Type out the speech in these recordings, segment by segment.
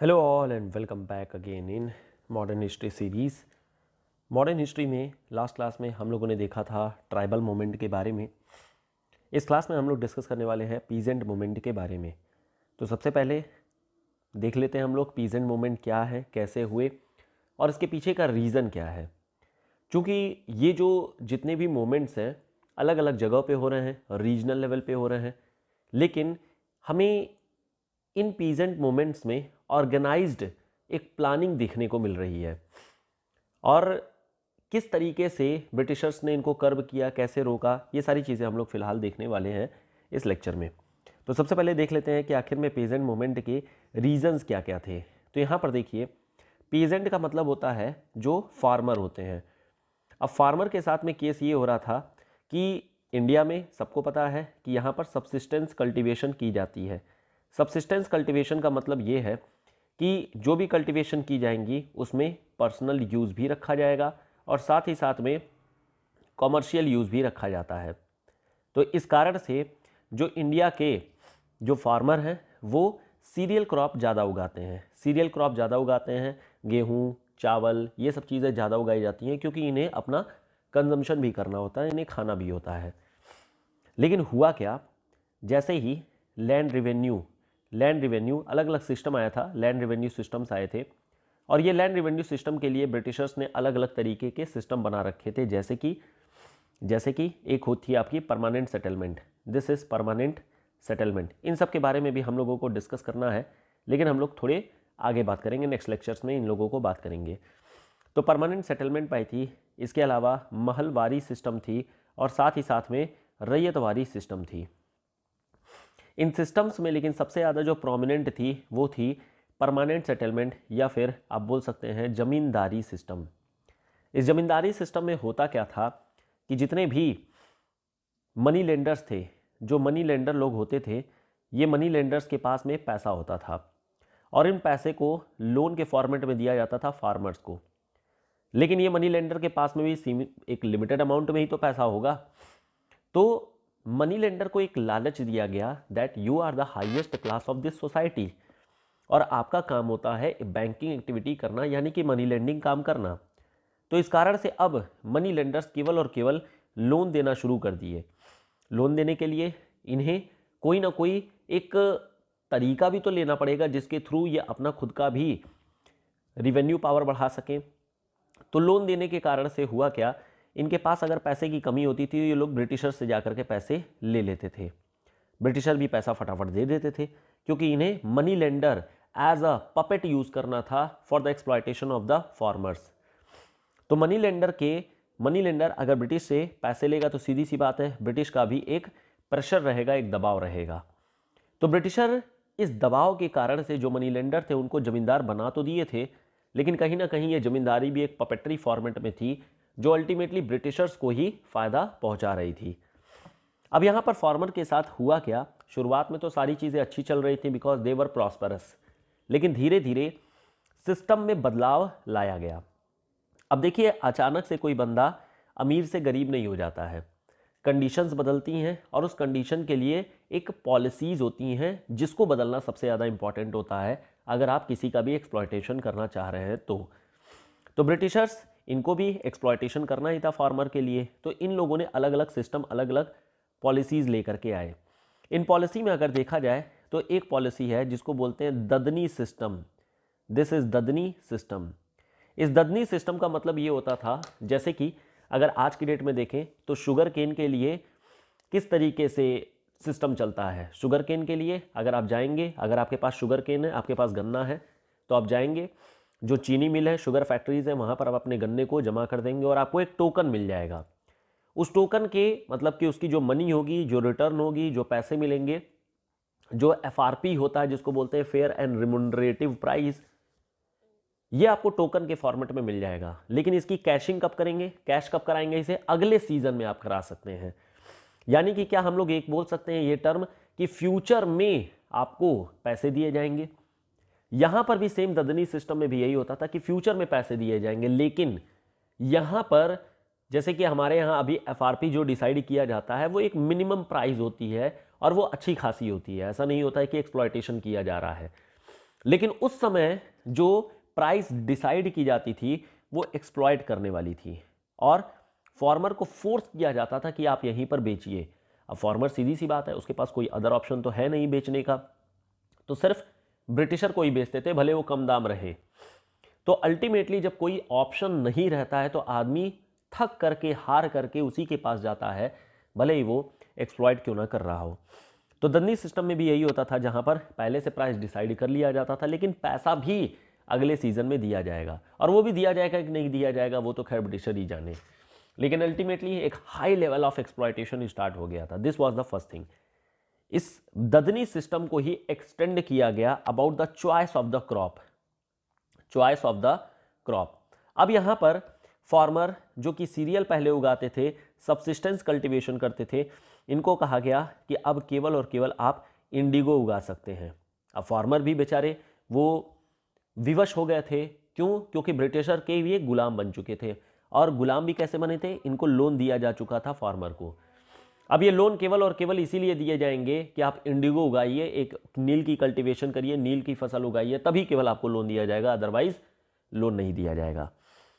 hello all and welcome back again in modern history series modern history में last class में हम लोगों ने देखा था ट्राइबल मोमेंट के बारे में इस क्लास में हम लोग डिस्कस करने वाले हैं पीजेंट मोमेंट के बारे में तो सबसे पहले देख लेते हैं हम लोग पीजेंट मोमेंट क्या है कैसे हुए और इसके पीछे का रीज़न क्या है क्योंकि ये जो जितने भी मोमेंट्स हैं अलग अलग जगह पे हो रहे हैं रीजनल लेवल पे हो रहे हैं लेकिन हमें इन पीजेंट मोमेंट्स में ऑर्गेनाइज्ड एक प्लानिंग देखने को मिल रही है और किस तरीके से ब्रिटिशर्स ने इनको कर्ब किया कैसे रोका ये सारी चीज़ें हम लोग फ़िलहाल देखने वाले हैं इस लेक्चर में तो सबसे पहले देख लेते हैं कि आखिर में पेजेंट मोमेंट के रीजंस क्या क्या थे तो यहाँ पर देखिए पेजेंट का मतलब होता है जो फार्मर होते हैं अब फार्मर के साथ में केस ये हो रहा था कि इंडिया में सबको पता है कि यहाँ पर सबसिस्टेंस कल्टिवेशन की जाती है सबसिस्टेंस कल्टिवेशन का मतलब ये है कि जो भी कल्टीवेशन की जाएंगी उसमें पर्सनल यूज़ भी रखा जाएगा और साथ ही साथ में कॉमर्शियल यूज़ भी रखा जाता है तो इस कारण से जो इंडिया के जो फार्मर हैं वो सीरियल क्रॉप ज़्यादा उगाते हैं सीरियल क्रॉप ज़्यादा उगाते हैं गेहूँ चावल ये सब चीज़ें ज़्यादा उगाई जाती हैं क्योंकि इन्हें अपना कंजम्पशन भी करना होता है इन्हें खाना भी होता है लेकिन हुआ क्या जैसे ही लैंड रिवेन्यू लैंड रिवेन्यू अलग अलग सिस्टम आया था लैंड रिवेन्यू सिस्टम्स आए थे और ये लैंड रिवेन्यू सिस्टम के लिए ब्रिटिशर्स ने अलग अलग तरीके के सिस्टम बना रखे थे जैसे कि जैसे कि एक होती है आपकी permanent settlement this is permanent settlement इन सब के बारे में भी हम लोगों को डिस्कस करना है लेकिन हम लोग थोड़े आगे बात करेंगे नेक्स्ट लेक्चर्स में इन लोगों को बात करेंगे तो परमानेंट सेटलमेंट पाई थी इसके अलावा महलवारी सिस्टम थी और साथ ही साथ में रैयतवारी सिस्टम थी इन सिस्टम्स में लेकिन सबसे ज़्यादा जो प्रोमिनेंट थी वो थी परमानेंट सेटलमेंट या फिर आप बोल सकते हैं ज़मींदारी सिस्टम इस ज़मींदारी सिस्टम में होता क्या था कि जितने भी मनी लेंडर्स थे जो मनी लेंडर लोग होते थे ये मनी लेंडर्स के पास में पैसा होता था और इन पैसे को लोन के फॉर्मेट में दिया जाता था फार्मर्स को लेकिन ये मनी लेंडर के पास में भी सीमित एक लिमिटेड अमाउंट में ही तो पैसा होगा तो मनी लेंडर को एक लालच दिया गया that you are the highest class of this society और आपका काम होता है बैंकिंग एक्टिविटी करना यानी कि मनी लेंडिंग काम करना तो इस कारण से अब मनी लेंडर्स केवल और केवल लोन देना शुरू कर दिए लोन देने के लिए इन्हें कोई ना कोई एक तरीका भी तो लेना पड़ेगा जिसके थ्रू ये अपना खुद का भी रिवेन्यू पावर बढ़ा सकें तो लोन देने के कारण से हुआ क्या इनके पास अगर पैसे की कमी होती थी ये लोग ब्रिटिशर से जा के पैसे ले लेते थे ब्रिटिशर भी पैसा फटाफट दे देते थे क्योंकि इन्हें money lender as a puppet use करना था for the exploitation of the farmers तो मनी लेंडर के मनी लेंडर अगर ब्रिटिश से पैसे लेगा तो सीधी सी बात है ब्रिटिश का भी एक प्रेशर रहेगा एक दबाव रहेगा तो ब्रिटिशर इस दबाव के कारण से जो मनी लेंडर थे उनको ज़मींदार बना तो दिए थे लेकिन कहीं ना कहीं ये ज़मींदारी भी एक पपेट्री फॉर्मेट में थी जो अल्टीमेटली ब्रिटिशर्स को ही फ़ायदा पहुंचा रही थी अब यहाँ पर फार्मर के साथ हुआ क्या शुरुआत में तो सारी चीज़ें अच्छी चल रही थी बिकॉज दे वर प्रॉस्परस लेकिन धीरे धीरे सिस्टम में बदलाव लाया गया अब देखिए अचानक से कोई बंदा अमीर से गरीब नहीं हो जाता है कंडीशंस बदलती हैं और उस कंडीशन के लिए एक पॉलिसीज़ होती हैं जिसको बदलना सबसे ज़्यादा इंपॉर्टेंट होता है अगर आप किसी का भी एक्सप्लॉयटेशन करना चाह रहे हैं तो तो ब्रिटिशर्स इनको भी एक्सप्लॉयटेशन करना ही था फार्मर के लिए तो इन लोगों ने अलग अलग सिस्टम अलग अलग पॉलिसीज़ लेकर के आए इन पॉलिसी में अगर देखा जाए तो एक पॉलिसी है जिसको बोलते हैं Dadni system this is Dadni system इस ददनी सिस्टम का मतलब ये होता था जैसे कि अगर आज की डेट में देखें तो शुगर केन के लिए किस तरीके से सिस्टम चलता है शुगर केन के लिए अगर आप जाएंगे अगर आपके पास शुगर केन है आपके पास गन्ना है तो आप जाएंगे जो चीनी मिल है शुगर फैक्ट्रीज़ है वहाँ पर आप अपने गन्ने को जमा कर देंगे और आपको एक टोकन मिल जाएगा उस टोकन के मतलब कि उसकी जो मनी होगी जो रिटर्न होगी जो पैसे मिलेंगे जो एफ होता है जिसको बोलते हैं फेयर एंड रिमोनरेटिव प्राइस ये आपको टोकन के फॉर्मेट में मिल जाएगा लेकिन इसकी कैशिंग कब करेंगे कैश कब कराएंगे इसे अगले सीजन में आप करा सकते हैं यानी कि क्या हम लोग एक बोल सकते हैं ये टर्म कि फ्यूचर में आपको पैसे दिए जाएंगे यहां पर भी सेम ददनी सिस्टम में भी यही होता था कि फ्यूचर में पैसे दिए जाएंगे लेकिन यहां पर जैसे कि हमारे यहाँ अभी एफ जो डिसाइड किया जाता है वो एक मिनिमम प्राइस होती है और वो अच्छी खासी होती है ऐसा नहीं होता है कि एक्सप्लॉयटेशन किया जा रहा है लेकिन उस समय जो प्राइस डिसाइड की जाती थी वो एक्सप्लॉयट करने वाली थी और फार्मर को फोर्स किया जाता था कि आप यहीं पर बेचिए अब फॉर्मर सीधी सी बात है उसके पास कोई अदर ऑप्शन तो है नहीं बेचने का तो सिर्फ ब्रिटिशर को ही बेचते थे भले वो कम दाम रहे तो अल्टीमेटली जब कोई ऑप्शन नहीं रहता है तो आदमी थक करके हार करके उसी के पास जाता है भले ही वो एक्सप्लॉयट क्यों ना कर रहा हो तो दन्नी सिस्टम में भी यही होता था जहाँ पर पहले से प्राइस डिसाइड कर लिया जाता था लेकिन पैसा भी अगले सीज़न में दिया जाएगा और वो भी दिया जाएगा कि नहीं दिया जाएगा वो तो खैर ब्रिटिशर ही जाने लेकिन अल्टीमेटली एक high level of exploitation start हो गया था this was the first thing इस ददनी सिस्टम को ही एक्सटेंड किया गया about the choice of the crop choice of the crop अब यहां पर फार्मर जो कि सीरियल पहले उगाते थे सबसिस्टेंस कल्टीवेशन करते थे इनको कहा गया कि अब केवल और केवल आप इंडिगो उगा सकते हैं अब फार्मर भी बेचारे वो विवश हो गए थे क्यों क्योंकि ब्रिटिशर के ये गुलाम बन चुके थे और गुलाम भी कैसे बने थे इनको लोन दिया जा चुका था फार्मर को अब ये लोन केवल और केवल इसीलिए दिए जाएंगे कि आप इंडिगो उगाइए एक नील की कल्टीवेशन करिए नील की फसल उगाइए तभी केवल आपको लोन दिया जाएगा अदरवाइज लोन नहीं दिया जाएगा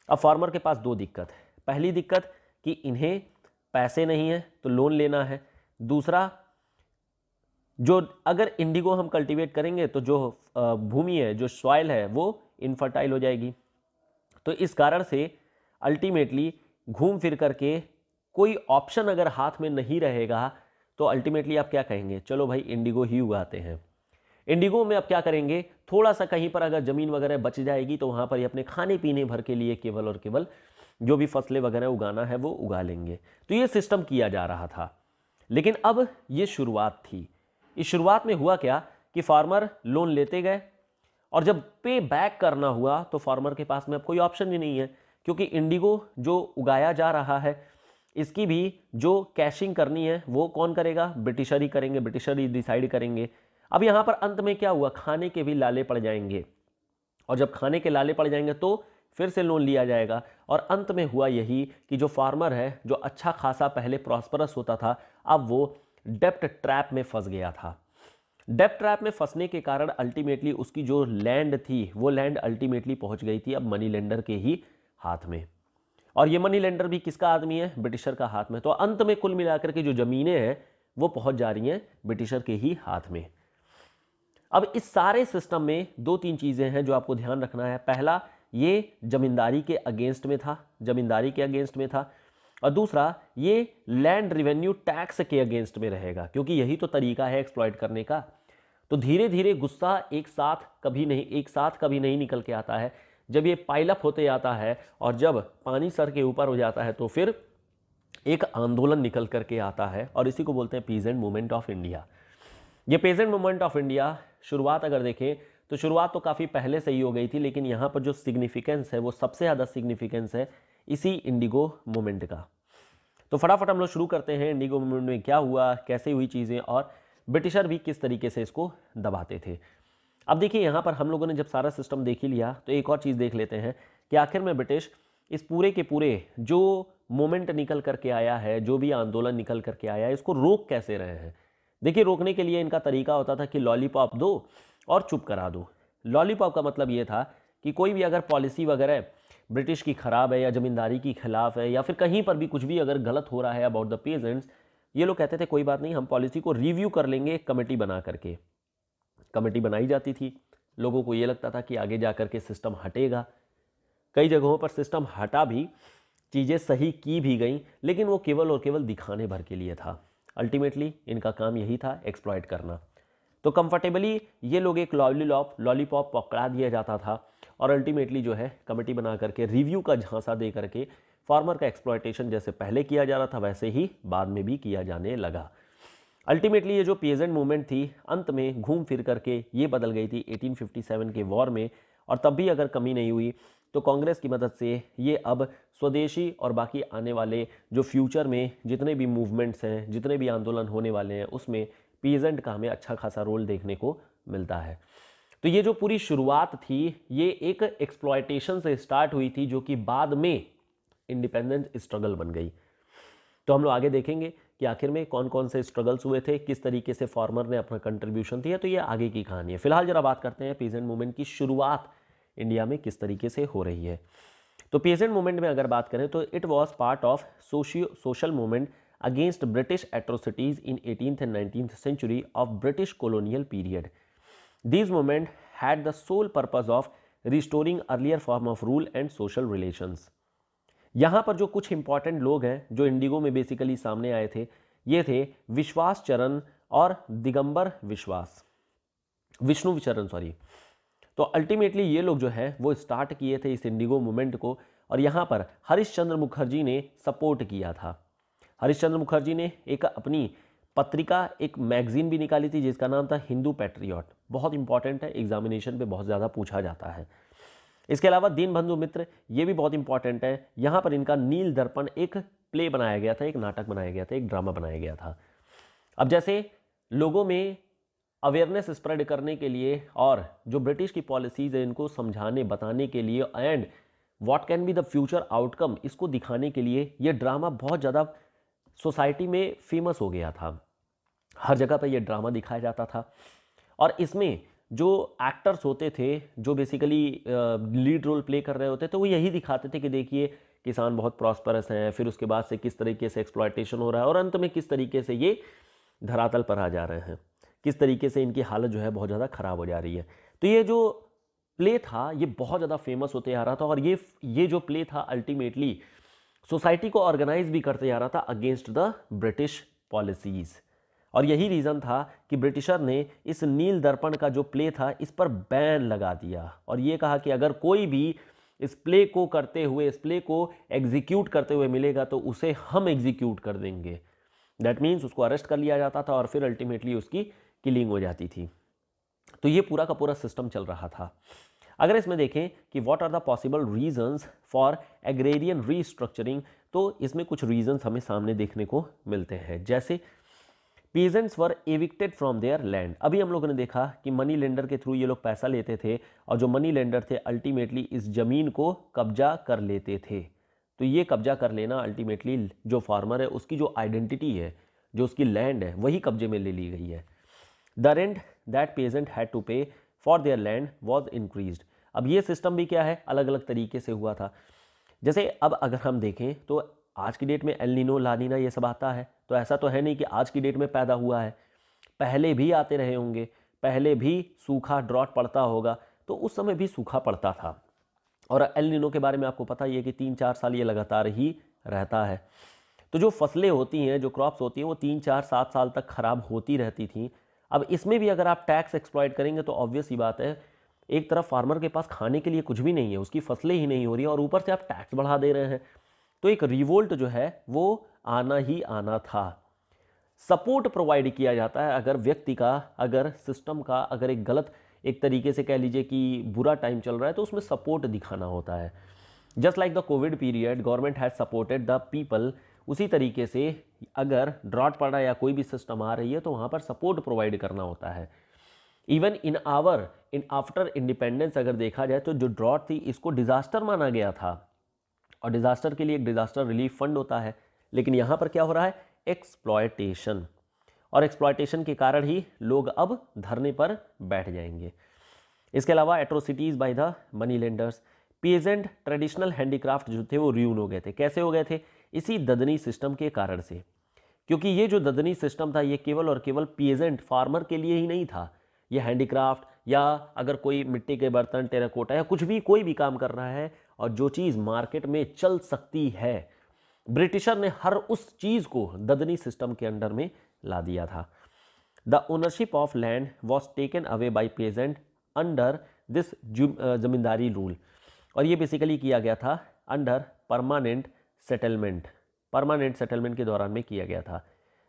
अब फार्मर के पास दो दिक्कत है पहली दिक्कत कि इन्हें पैसे नहीं है तो लोन लेना है दूसरा जो अगर इंडिगो हम कल्टीवेट करेंगे तो जो भूमि है जो सॉइल है वो इनफर्टाइल हो जाएगी तो इस कारण से अल्टीमेटली घूम फिर करके कोई ऑप्शन अगर हाथ में नहीं रहेगा तो अल्टीमेटली आप क्या कहेंगे चलो भाई इंडिगो ही उगाते हैं इंडिगो में आप क्या करेंगे थोड़ा सा कहीं पर अगर ज़मीन वगैरह बच जाएगी तो वहाँ पर ही अपने खाने पीने भर के लिए केवल और केवल जो भी फसलें वगैरह उगाना है वो उगा लेंगे तो ये सिस्टम किया जा रहा था लेकिन अब ये शुरुआत थी इस शुरुआत में हुआ क्या कि फार्मर लोन लेते गए और जब पे बैक करना हुआ तो फार्मर के पास में अब कोई ऑप्शन ही नहीं है क्योंकि इंडिगो जो उगाया जा रहा है इसकी भी जो कैशिंग करनी है वो कौन करेगा ब्रिटिशर ही करेंगे ब्रिटिशर ही डिसाइड करेंगे अब यहाँ पर अंत में क्या हुआ खाने के भी लाले पड़ जाएंगे और जब खाने के लाले पड़ जाएंगे तो फिर से लोन लिया जाएगा और अंत में हुआ यही कि जो फार्मर है जो अच्छा खासा पहले प्रॉस्परस होता था अब वो डेप्ट ट्रैप में फंस गया था डेप्ट ट्रैप में फंसने के कारण अल्टीमेटली उसकी जो लैंड थी वो लैंड अल्टीमेटली पहुंच गई थी अब मनी लेंडर के ही हाथ में और ये मनी लेंडर भी किसका आदमी है ब्रिटिशर का हाथ में तो अंत में कुल मिलाकर के जो ज़मीनें हैं वो पहुंच जा रही हैं ब्रिटिशर के ही हाथ में अब इस सारे सिस्टम में दो तीन चीज़ें हैं जो आपको ध्यान रखना है पहला ये ज़मींदारी के अगेंस्ट में था ज़मींदारी के अगेंस्ट में था और दूसरा ये लैंड रिवेन्यू टैक्स के अगेंस्ट में रहेगा क्योंकि यही तो तरीका है एक्सप्लॉयट करने का तो धीरे धीरे गुस्सा एक साथ कभी नहीं एक साथ कभी नहीं निकल के आता है जब ये पाइलअप होते जाता है और जब पानी सर के ऊपर हो जाता है तो फिर एक आंदोलन निकल करके आता है और इसी को बोलते हैं पीजेंट मूवमेंट ऑफ इंडिया ये पेजेंट मूवमेंट ऑफ इंडिया शुरुआत अगर देखें तो शुरुआत तो काफ़ी पहले से ही हो गई थी लेकिन यहाँ पर जो सिग्निफिकेंस है वो सबसे ज़्यादा सिग्निफिकेंस है इसी इंडिगो मूवमेंट का तो फटाफट हम लोग शुरू करते हैं इंडिगो मूवमेंट में क्या हुआ कैसे हुई चीज़ें और ब्रिटिशर भी किस तरीके से इसको दबाते थे अब देखिए यहाँ पर हम लोगों ने जब सारा सिस्टम देख ही लिया तो एक और चीज़ देख लेते हैं कि आखिर में ब्रिटिश इस पूरे के पूरे जो मोमेंट निकल करके आया है जो भी आंदोलन निकल करके आया है इसको रोक कैसे रहे हैं देखिए रोकने के लिए इनका तरीका होता था कि लॉलीपॉप दो और चुप करा दो लॉलीपॉप का मतलब ये था कि कोई भी अगर पॉलिसी वगैरह ब्रिटिश की ख़राब है या ज़मींदारी की खिलाफ है या फिर कहीं पर भी कुछ भी अगर गलत हो रहा है अबाउट द पेजेंट्स ये लोग कहते थे कोई बात नहीं हम पॉलिसी को रिव्यू कर लेंगे एक कमेटी बना करके कमेटी बनाई जाती थी लोगों को ये लगता था कि आगे जा कर के सिस्टम हटेगा कई जगहों पर सिस्टम हटा भी चीज़ें सही की भी गई लेकिन वो केवल और केवल दिखाने भर के लिए था अल्टीमेटली इनका काम यही था एक्सप्लॉयट करना तो कंफर्टेबली ये लोग एक लॉलीलॉप लॉलीपॉप पकड़ा दिया जाता था और अल्टीमेटली जो है कमेटी बना करके रिव्यू का झांसा दे करके फार्मर का एक्सप्लॉयटेशन जैसे पहले किया जा रहा था वैसे ही बाद में भी किया जाने लगा अल्टीमेटली ये जो पीएजेंट मूवमेंट थी अंत में घूम फिर करके ये बदल गई थी 1857 के वॉर में और तब भी अगर कमी नहीं हुई तो कांग्रेस की मदद से ये अब स्वदेशी और बाकी आने वाले जो फ्यूचर में जितने भी मूवमेंट्स हैं जितने भी आंदोलन होने वाले हैं उसमें पीएजेंट का हमें अच्छा खासा रोल देखने को मिलता है तो ये जो पूरी शुरुआत थी ये एक एक्सप्लॉयटेशन से स्टार्ट हुई थी जो कि बाद में इंडिपेंडेंस स्ट्रगल बन गई तो हम लोग आगे देखेंगे कि आखिर में कौन कौन से स्ट्रगल्स हुए थे किस तरीके से फार्मर ने अपना कंट्रीब्यूशन दिया तो ये आगे की कहानी है फिलहाल जरा बात करते हैं पीजेंट मूवमेंट की शुरुआत इंडिया में किस तरीके से हो रही है तो पीजेंट मूवमेंट में अगर बात करें तो it was part of socio social movement against British atrocities in eighteen and nineteen century of British colonial period this movement had the sole purpose of restoring earlier form of rule and social relations यहाँ पर जो कुछ important लोग हैं जो Indigo में basically सामने आए थे ये थे विश्वास चरण और दिगंबर विश्वास विष्णु विचरण सॉरी तो अल्टीमेटली ये लोग जो है वो स्टार्ट किए थे इस इंडिगो मूवमेंट को और यहाँ पर हरिश्चंद्र मुखर्जी ने सपोर्ट किया था हरिश्चंद्र मुखर्जी ने एक अपनी पत्रिका एक मैगजीन भी निकाली थी जिसका नाम था हिंदू पैट्रियॉट बहुत इंपॉर्टेंट है एग्जामिनेशन पे बहुत ज़्यादा पूछा जाता है इसके अलावा दीनबंधु मित्र ये भी बहुत इंपॉर्टेंट है यहाँ पर इनका नील दर्पण एक प्ले बनाया गया था एक नाटक बनाया गया था एक ड्रामा बनाया गया था अब जैसे लोगों में अवेयरनेस स्प्रेड करने के लिए और जो ब्रिटिश की पॉलिसीज़ है इनको समझाने बताने के लिए and what can be the future outcome इसको दिखाने के लिए ये ड्रामा बहुत ज़्यादा सोसाइटी में फेमस हो गया था हर जगह पर यह ड्रामा दिखाया जाता था और इसमें जो एक्टर्स होते थे जो बेसिकली लीड रोल प्ले कर रहे होते थे तो वो यही दिखाते थे कि देखिए किसान बहुत प्रॉस्परस हैं फिर उसके बाद से किस तरीके से एक्सप्लॉयटेशन हो रहा है और अंत में किस तरीके से ये धरातल पर आ जा रहे हैं किस तरीके से इनकी हालत जो है बहुत ज़्यादा ख़राब हो जा रही है तो ये जो प्ले था ये बहुत ज़्यादा फेमस होते आ रहा था और ये ये जो प्ले था अल्टीमेटली सोसाइटी को ऑर्गेनाइज भी करते जा रहा था अगेंस्ट द ब्रिटिश पॉलिसीज़ और यही रीज़न था कि ब्रिटिशर ने इस नील दर्पण का जो प्ले था इस पर बैन लगा दिया और ये कहा कि अगर कोई भी इस प्ले को करते हुए इस प्ले को एग्जीक्यूट करते हुए मिलेगा तो उसे हम एग्जीक्यूट कर देंगे दैट मीन्स उसको अरेस्ट कर लिया जाता था और फिर अल्टीमेटली उसकी किलिंग हो जाती थी तो ये पूरा का पूरा सिस्टम चल रहा था अगर इसमें देखें कि what are the possible reasons for agrarian restructuring तो इसमें कुछ रीजंस हमें सामने देखने को मिलते हैं जैसे peasants were evicted from their land अभी हम लोगों ने देखा कि मनी लेंडर के थ्रू ये लोग पैसा लेते थे और जो मनी लेंडर थे अल्टीमेटली इस ज़मीन को कब्जा कर लेते थे तो ये कब्जा कर लेना अल्टीमेटली जो फार्मर है उसकी जो आइडेंटिटी है जो उसकी लैंड है वही कब्जे में ले ली गई है the rent that peasant had to pay for their land was increase अब ये सिस्टम भी क्या है अलग अलग तरीके से हुआ था जैसे अब अगर हम देखें तो आज की डेट में एलिनो लानीना ये सब आता है तो ऐसा तो है नहीं कि आज की डेट में पैदा हुआ है पहले भी आते रहे होंगे पहले भी सूखा ड्रॉट पड़ता होगा तो उस समय भी सूखा पड़ता था और एलिनो के बारे में आपको पता ही है कि तीन चार साल ये लगातार ही रहता है तो जो फसलें होती हैं जो क्रॉप्स होती हैं वो तीन चार सात साल तक ख़राब होती रहती थी अब इसमें भी अगर आप टैक्स एक्सप्लॉयट करेंगे तो ऑब्वियस ही बात है एक तरफ फार्मर के पास खाने के लिए कुछ भी नहीं है उसकी फसलें ही नहीं हो रही और ऊपर से आप टैक्स बढ़ा दे रहे हैं तो एक रिवोल्ट जो है वो आना ही आना था सपोर्ट प्रोवाइड किया जाता है अगर व्यक्ति का अगर सिस्टम का अगर एक गलत एक तरीके से कह लीजिए कि बुरा टाइम चल रहा है तो उसमें सपोर्ट दिखाना होता है just like the covid period government has supported the people उसी तरीके से अगर ड्रॉट पड़ा या कोई भी सिस्टम आ रही है तो वहाँ पर सपोर्ट प्रोवाइड करना होता है even in our in after independence अगर देखा जाए तो जो ड्रॉट थी इसको डिज़ास्टर माना गया था और डिज़ास्टर के लिए एक डिज़ास्टर रिलीफ फंड होता है लेकिन यहाँ पर क्या हो रहा है एक्सप्लॉयटेशन और एक्सप्लॉयटेशन के कारण ही लोग अब धरने पर बैठ जाएंगे इसके अलावा atrocities by the money lenders peasant traditional handicraft जो थे वो र्यून हो गए थे कैसे हो गए थे इसी ददनी सिस्टम के कारण से क्योंकि ये जो ददनी सिस्टम था ये केवल और केवल पीजेंट फार्मर के लिए ही नहीं था ये हैंडीक्राफ्ट या अगर कोई मिट्टी के बर्तन टेराकोटा या कुछ भी कोई भी काम कर रहा है और जो चीज़ मार्केट में चल सकती है ब्रिटिशर ने हर उस चीज़ को ददनी सिस्टम के अंडर में ला दिया था the ownership of land was taken away by peasant under this zamindari rule और ये बेसिकली किया गया था under permanent settlement permanent settlement के दौरान में किया गया था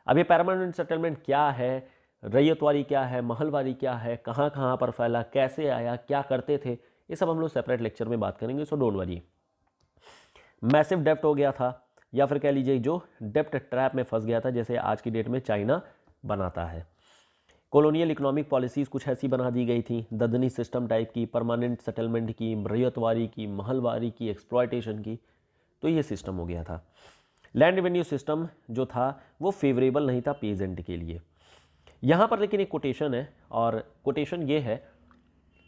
अब ये परमानेंट सेटलमेंट क्या है रैयतवारी क्या है महलवारी क्या है कहाँ कहाँ पर फैला कैसे आया क्या करते थे ये सब हम लोग सेपरेट लेक्चर में बात करेंगे सो डोंट वरी मैसिव डेप्ट हो गया था या फिर कह लीजिए जो डेप्ट ट्रैप में फंस गया था जैसे आज की डेट में चाइना बनाता है कॉलोनियल इकोनॉमिक पॉलिसीज़ कुछ ऐसी बना दी गई थी ददनी सिस्टम टाइप की परमानेंट सेटलमेंट की रैयतवारी की महलवारी की एक्सप्लॉयटेशन की तो ये सिस्टम हो गया था लैंड रेवेन्यू सिस्टम जो था वो फेवरेबल नहीं था पेजेंट के लिए यहाँ पर लेकिन एक कोटेशन है और कोटेशन ये है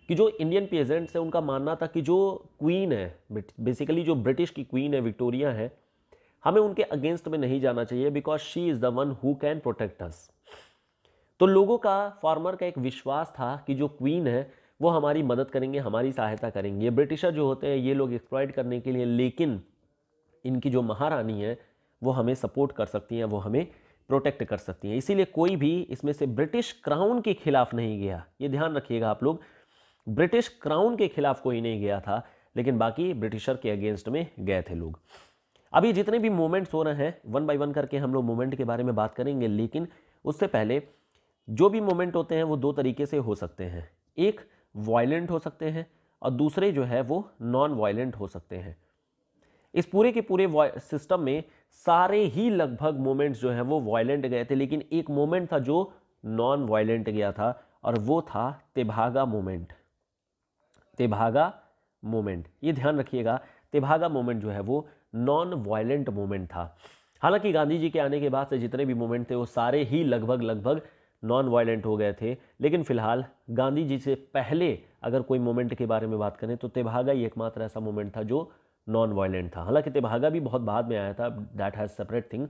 कि जो इंडियन पेजेंट्स हैं उनका मानना था कि जो क्वीन है बेसिकली जो ब्रिटिश की क्वीन है विक्टोरिया है हमें उनके अगेंस्ट में नहीं जाना चाहिए because she is the one who can protect us तो लोगों का फार्मर का एक विश्वास था कि जो क्वीन है वो हमारी मदद करेंगे हमारी सहायता करेंगे ये ब्रिटिशर जो होते हैं ये लोग एक्सप्लॉयड करने के लिए लेकिन इनकी जो महारानी है वो हमें सपोर्ट कर सकती हैं वो हमें प्रोटेक्ट कर सकती हैं इसीलिए कोई भी इसमें से ब्रिटिश क्राउन के खिलाफ नहीं गया ये ध्यान रखिएगा आप लोग ब्रिटिश क्राउन के खिलाफ कोई नहीं गया था लेकिन बाकी ब्रिटिशर के अगेंस्ट में गए थे लोग अभी जितने भी मूवमेंट्स हो रहे हैं वन बाय वन करके हम लोग मूवमेंट के बारे में बात करेंगे लेकिन उससे पहले जो भी मूवमेंट होते हैं वो दो तरीके से हो सकते हैं एक वायलेंट हो सकते हैं और दूसरे जो है वो नॉन वायलेंट हो सकते हैं इस पूरे के पूरे सिस्टम में सारे ही लगभग मोमेंट्स जो हैं वो वायलेंट गए थे लेकिन एक मोमेंट था जो नॉन वायलेंट गया था और वो था तिभागा मोमेंट तेभागा मोमेंट ये ध्यान रखिएगा तेभागा मोमेंट जो है वो नॉन वायलेंट मोमेंट था हालांकि गांधी जी के आने के बाद से जितने भी मोमेंट थे वो सारे ही लगभग लगभग नॉन वायलेंट हो गए थे लेकिन फिलहाल गांधी जी से पहले अगर कोई मोमेंट के बारे में बात करें तो तेभागा ही एकमात्र ऐसा मोमेंट था जो नॉन वायलेंट था हालांकि तेभागा भी बहुत बाद में आया था that has separate thing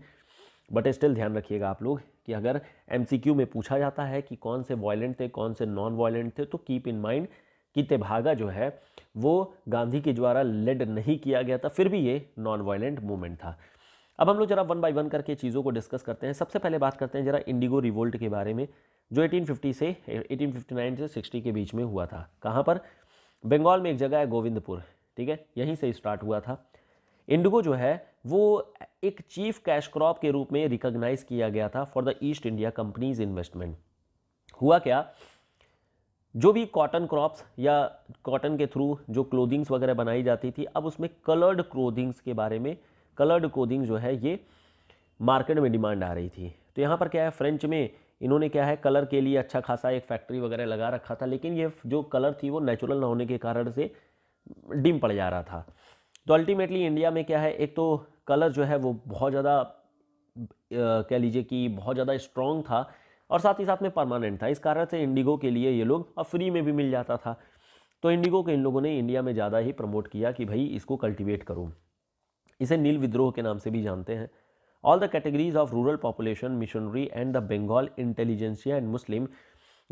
but still ध्यान रखिएगा आप लोग कि अगर एम में पूछा जाता है कि कौन से वायलेंट थे कौन से नॉन वायलेंट थे तो कीप इन माइंड कि तेभागा जो है वो गांधी के द्वारा लेड नहीं किया गया था फिर भी ये नॉन वायलेंट मूवमेंट था अब हम लोग जरा वन बाय वन करके चीज़ों को डिस्कस करते हैं सबसे पहले बात करते हैं जरा इंडिगो रिवोल्ट के बारे में जो 1850 से 1859 से 60 के बीच में हुआ था कहाँ पर बंगाल में एक जगह है गोविंदपुर ठीक है यहीं से स्टार्ट हुआ था इंडिगो जो है वो एक चीफ कैश क्रॉप के रूप में रिकॉग्नाइज किया गया था for the East India Company's investment हुआ क्या जो भी कॉटन क्रॉप्स या कॉटन के थ्रू जो क्लोदिंग्स वगैरह बनाई जाती थी अब उसमें कलर्ड क्लोदिंग्स के बारे में कलर्ड क्लोदिंग जो है ये मार्केट में डिमांड आ रही थी तो यहाँ पर क्या है फ्रेंच में इन्होंने क्या है कलर के लिए अच्छा खासा एक फैक्ट्री वगैरह लगा रखा था लेकिन ये जो कलर थी वो नेचुरल ना होने के कारण से डिम पड़ जा रहा था तो अल्टीमेटली इंडिया में क्या है एक तो कलर जो है वो बहुत ज़्यादा कह लीजिए कि बहुत ज़्यादा स्ट्रॉन्ग था और साथ ही साथ में परमानेंट था इस कारण से इंडिगो के लिए ये लोग अब फ्री में भी मिल जाता था तो इंडिगो के इन लोगों ने इंडिया में ज़्यादा ही प्रमोट किया कि भाई इसको कल्टिवेट करूँ इसे नील विद्रोह के नाम से भी जानते हैं all the categories of rural population missionary and the Bengal intelligentsia and Muslim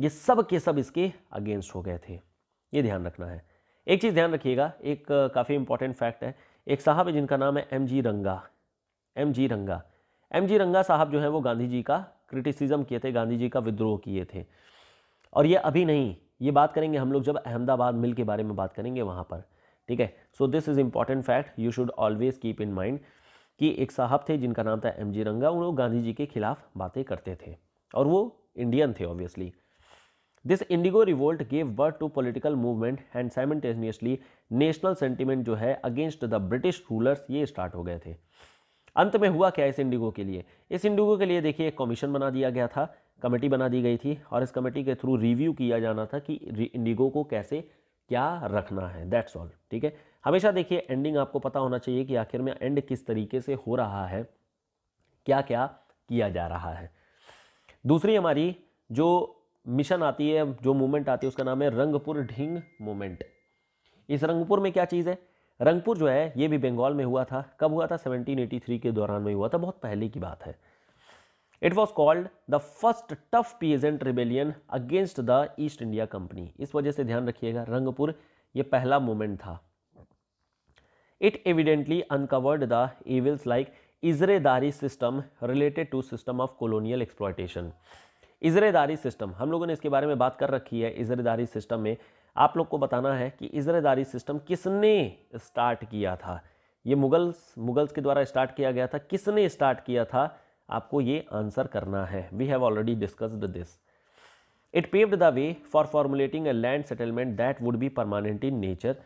ये सब के सब इसके अगेंस्ट हो गए थे ये ध्यान रखना है एक चीज़ ध्यान रखिएगा एक काफ़ी इंपॉर्टेंट फैक्ट है एक साहब है जिनका नाम है एम जी रंगा एम जी रंगा एम जी रंगा साहब जो है वो गांधी जी का क्रिटिसिज्म किए थे गांधी जी का विद्रोह किए थे और ये अभी नहीं ये बात करेंगे हम लोग जब अहमदाबाद मिल के बारे में बात करेंगे वहाँ पर ठीक है so this is important fact you should always keep in mind कि एक साहब थे जिनका नाम था एम जी रंगा वो गांधी जी के खिलाफ बातें करते थे और वो इंडियन थे obviously this indigo revolt gave birth to political movement and simultaneously national sentiment जो है अगेंस्ट द ब्रिटिश रूलर्स ये स्टार्ट हो गए थे अंत में हुआ क्या इस इंडिगो के लिए इस इंडिगो के लिए देखिए एक कमीशन बना दिया गया था कमेटी बना दी गई थी और इस कमेटी के थ्रू रिव्यू किया जाना था कि इंडिगो को कैसे क्या रखना है दैट्स ऑल ठीक है हमेशा देखिए एंडिंग आपको पता होना चाहिए कि आखिर में एंड किस तरीके से हो रहा है क्या क्या किया जा रहा है दूसरी हमारी जो मिशन आती है जो मूवमेंट आती है उसका नाम है रंगपुर ढिंग मूवमेंट इस रंगपुर में क्या चीज़ है रंगपुर जो है ये भी बंगाल में हुआ था कब हुआ था 1783 के दौरान में हुआ था बहुत पहले की बात है it was called the first tough peasant rebellion against the East India Company इस वजह से ध्यान रखिएगा रंगपुर ये पहला मोमेंट था it evidently uncovered the evils like izaradari system related to system of colonial exploitation izaradari system हम लोगों ने इसके बारे में बात कर रखी है इजरेदारी सिस्टम में आप लोग को बताना है कि इजरेदारी सिस्टम किसने स्टार्ट किया था ये मुगल्स मुगल्स के द्वारा स्टार्ट किया गया था किसने स्टार्ट किया था आपको ये आंसर करना है we have already discussed this it paved the way for formulating a land settlement that would be permanent in nature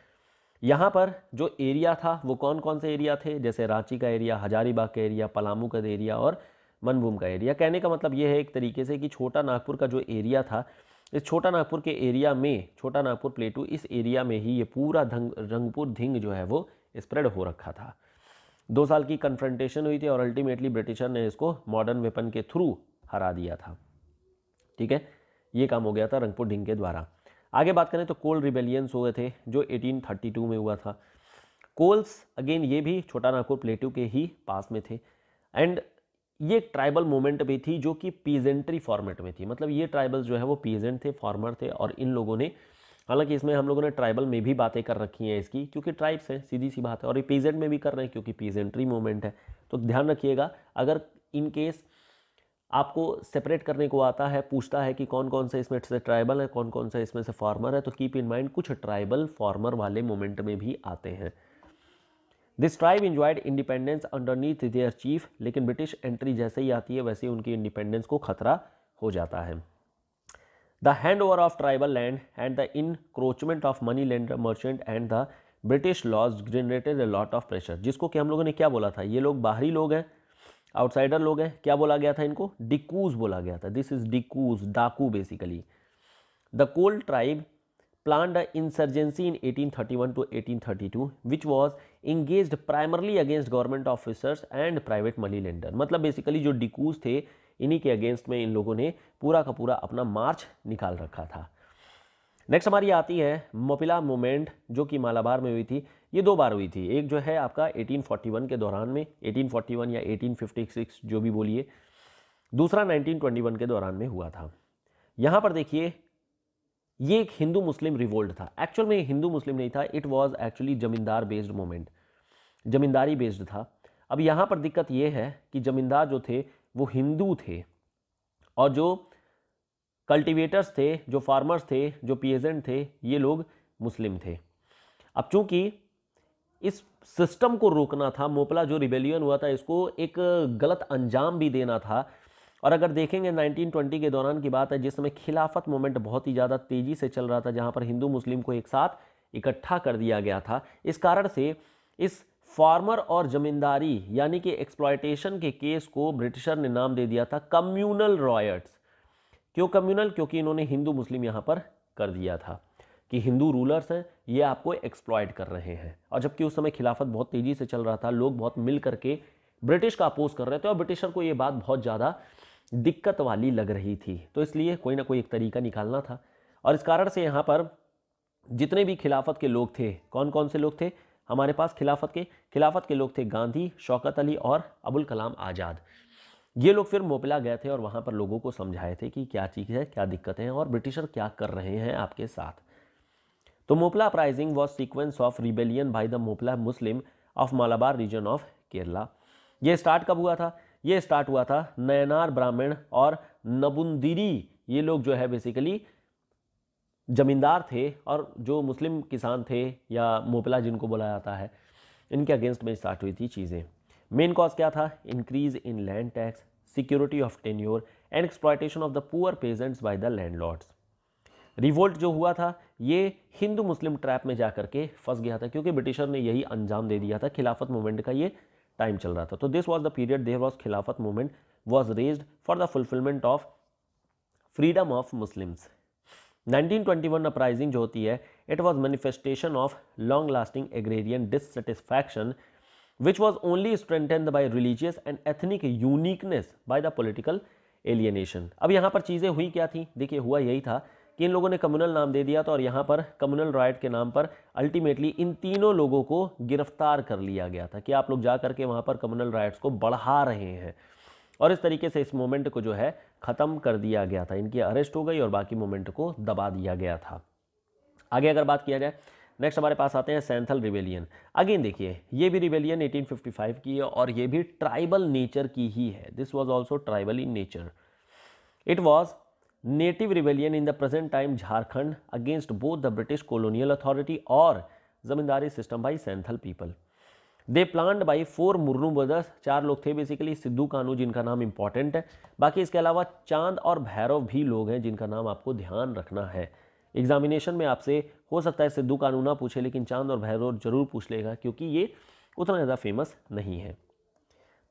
यहाँ पर जो एरिया था वो कौन कौन से एरिया थे जैसे रांची का एरिया हजारीबाग का एरिया पलामू का एरिया और मनभूम का एरिया कहने का मतलब ये है एक तरीके से कि छोटा नागपुर का जो एरिया था इस छोटा नागपुर के एरिया में छोटा नागपुर प्लेटू इस एरिया में ही ये पूरा धंग रंगपुर धिंग जो है वो स्प्रेड हो रखा था दो साल की कन्फ्रंटेशन हुई थी और अल्टीमेटली ब्रिटिशर ने इसको मॉडर्न वेपन के थ्रू हरा दिया था ठीक है ये काम हो गया था रंगपुर ढिंग के द्वारा आगे बात करें तो कोल रिबेलियंस हुए थे जो 1832 में हुआ था कोल्स अगेन ये भी छोटा नागपुर प्लेटू के ही पास में थे एंड ये एक ट्राइबल मूवमेंट भी थी जो कि पीजेंट्री फॉर्मेट में थी मतलब ये ट्राइबल जो है वो पीजेंट थे फार्मर थे और इन लोगों ने हालांकि इसमें हम लोगों ने ट्राइबल में भी बातें कर रखी हैं इसकी क्योंकि ट्राइब्स हैं सीधी सी बात है और ये पीजेंट में भी कर रहे हैं क्योंकि पीजेंट्री मूवमेंट है तो ध्यान रखिएगा अगर इन केस आपको सेपरेट करने को आता है पूछता है कि कौन कौन से इसमें से ट्राइबल है कौन कौन सा इसमें से फार्मर है तो कीप इन माइंड कुछ ट्राइबल फार्मर वाले मोमेंट में भी आते हैं this tribe enjoyed independence underneath their chief लेकिन ब्रिटिश एंट्री जैसे ही आती है वैसे ही उनकी इंडिपेंडेंस को खतरा हो जाता है the hand over of tribal land and the encroachment of money lender merchant and the British laws generated a lot of pressure जिसको कि हम लोगों ने क्या बोला था ये लोग बाहरी लोग हैं आउटसाइडर लोग हैं क्या बोला गया था इनको डिकूज बोला गया था दिस इज डिकूज डाकू basically the Kol tribe plan the insurgency in 1831 to 1832 which was engaged primarily against government officers and private money lender मतलब बेसिकली जो डिकूज थे इन्हीं के अगेंस्ट में इन लोगों ने पूरा का पूरा अपना मार्च निकाल रखा था नेक्स्ट हमारी आती है मोपिला मोमेंट जो कि मालाबार में हुई थी ये दो बार हुई थी एक जो है आपका 1841 के दौरान में 1841 या 1856 जो भी बोलिए दूसरा 1921 के दौरान में हुआ था यहाँ पर देखिए ये एक हिंदू मुस्लिम रिवोल्ट था एक्चुअल में हिंदू मुस्लिम नहीं था it was actually zamindar based moment zamindari based था अब यहाँ पर दिक्कत यह है कि जमींदार जो थे वो हिंदू थे और जो कल्टीवेटर्स थे जो फार्मर्स थे जो पीएजेंट थे ये लोग मुस्लिम थे अब चूंकि इस सिस्टम को रोकना था मोपला जो रिबेलियन हुआ था इसको एक गलत अंजाम भी देना था और अगर देखेंगे 1920 के दौरान की बात है जिस समय खिलाफत मोमेंट बहुत ही ज़्यादा तेज़ी से चल रहा था जहाँ पर हिंदू मुस्लिम को एक साथ इकट्ठा कर दिया गया था इस कारण से इस फार्मर और ज़मींदारी यानी कि एक्सप्लॉयटेशन के केस को ब्रिटिशर ने नाम दे दिया था कम्यूनल रॉयट्स क्यों कम्यूनल क्योंकि इन्होंने हिंदू मुस्लिम यहाँ पर कर दिया था कि हिंदू रूलर्स हैं ये आपको एक्सप्लॉयट कर रहे हैं और जबकि उस समय खिलाफत बहुत तेज़ी से चल रहा था लोग बहुत मिल करके ब्रिटिश का अपोज कर रहे थे और ब्रिटिशर को ये बात बहुत ज़्यादा दिक्कत वाली लग रही थी तो इसलिए कोई ना कोई एक तरीका निकालना था और इस कारण से यहाँ पर जितने भी खिलाफत के लोग थे कौन कौन से लोग थे हमारे पास खिलाफत के खिलाफत के लोग थे गांधी शौकत अली और अबुल कलाम आज़ाद ये लोग फिर मोपिला गए थे और वहाँ पर लोगों को समझाए थे कि क्या चीज़ है क्या दिक्कतें हैं और ब्रिटिशर क्या कर रहे हैं आपके साथ तो Moplah uprising was sequence of rebellion by the Moplah Muslim of Malabar region of Kerala ये स्टार्ट कब हुआ था ये स्टार्ट हुआ था नयनार ब्राह्मण और नबुंदिरी ये लोग जो है बेसिकली जमींदार थे और जो मुस्लिम किसान थे या मोपला जिनको बोला जाता है इनके अगेंस्ट में स्टार्ट हुई थी चीज़ें मेन कॉज क्या था increase in land tax security of tenure and exploitation of the poor peasants by the landlords revolt जो हुआ था ये हिंदू मुस्लिम ट्रैप में जा के फंस गया था क्योंकि ब्रिटिशर ने यही अंजाम दे दिया था खिलाफत मूवमेंट का ये टाइम चल रहा था तो this was the period there was Khilafat movement was raise for the fulfilment of freedom of Muslims 1921 uprising जो होती है it was manifestation of long lasting agrarian dissatisfaction which was only strengthened by religious and ethnic uniqueness by the political alienation अब यहाँ पर चीज़ें हुई क्या थी देखिए हुआ यही था कि इन लोगों ने कम्युनल नाम दे दिया था तो और यहाँ पर कम्युनल राइट के नाम पर अल्टीमेटली इन तीनों लोगों को गिरफ्तार कर लिया गया था कि आप लोग जा करके वहाँ पर कम्युनल राइट्स को बढ़ा रहे हैं और इस तरीके से इस मोमेंट को जो है ख़त्म कर दिया गया था इनकी अरेस्ट हो गई और बाकी मोमेंट को दबा दिया गया था आगे अगर बात किया जाए नेक्स्ट हमारे पास आते हैं सैंथल रिवेलियन अगेन देखिए ये भी रिवेलियन 1855 की है और ये भी ट्राइबल नेचर की ही है this was also tribal in nature it was native rebellion in the present time Jharkhand against both the British colonial authority और zamindari system by Santhal people they planned by four Murmu brothers चार लोग थे बेसिकली सिद्धू कानू जिनका नाम important है बाकी इसके अलावा चांद और भैरव भी लोग हैं जिनका नाम आपको ध्यान रखना है एग्जामिनेशन में आपसे हो सकता है सिद्धू कानू ना पूछे लेकिन चांद और भैरव जरूर पूछ लेगा क्योंकि ये उतना ज़्यादा फेमस नहीं है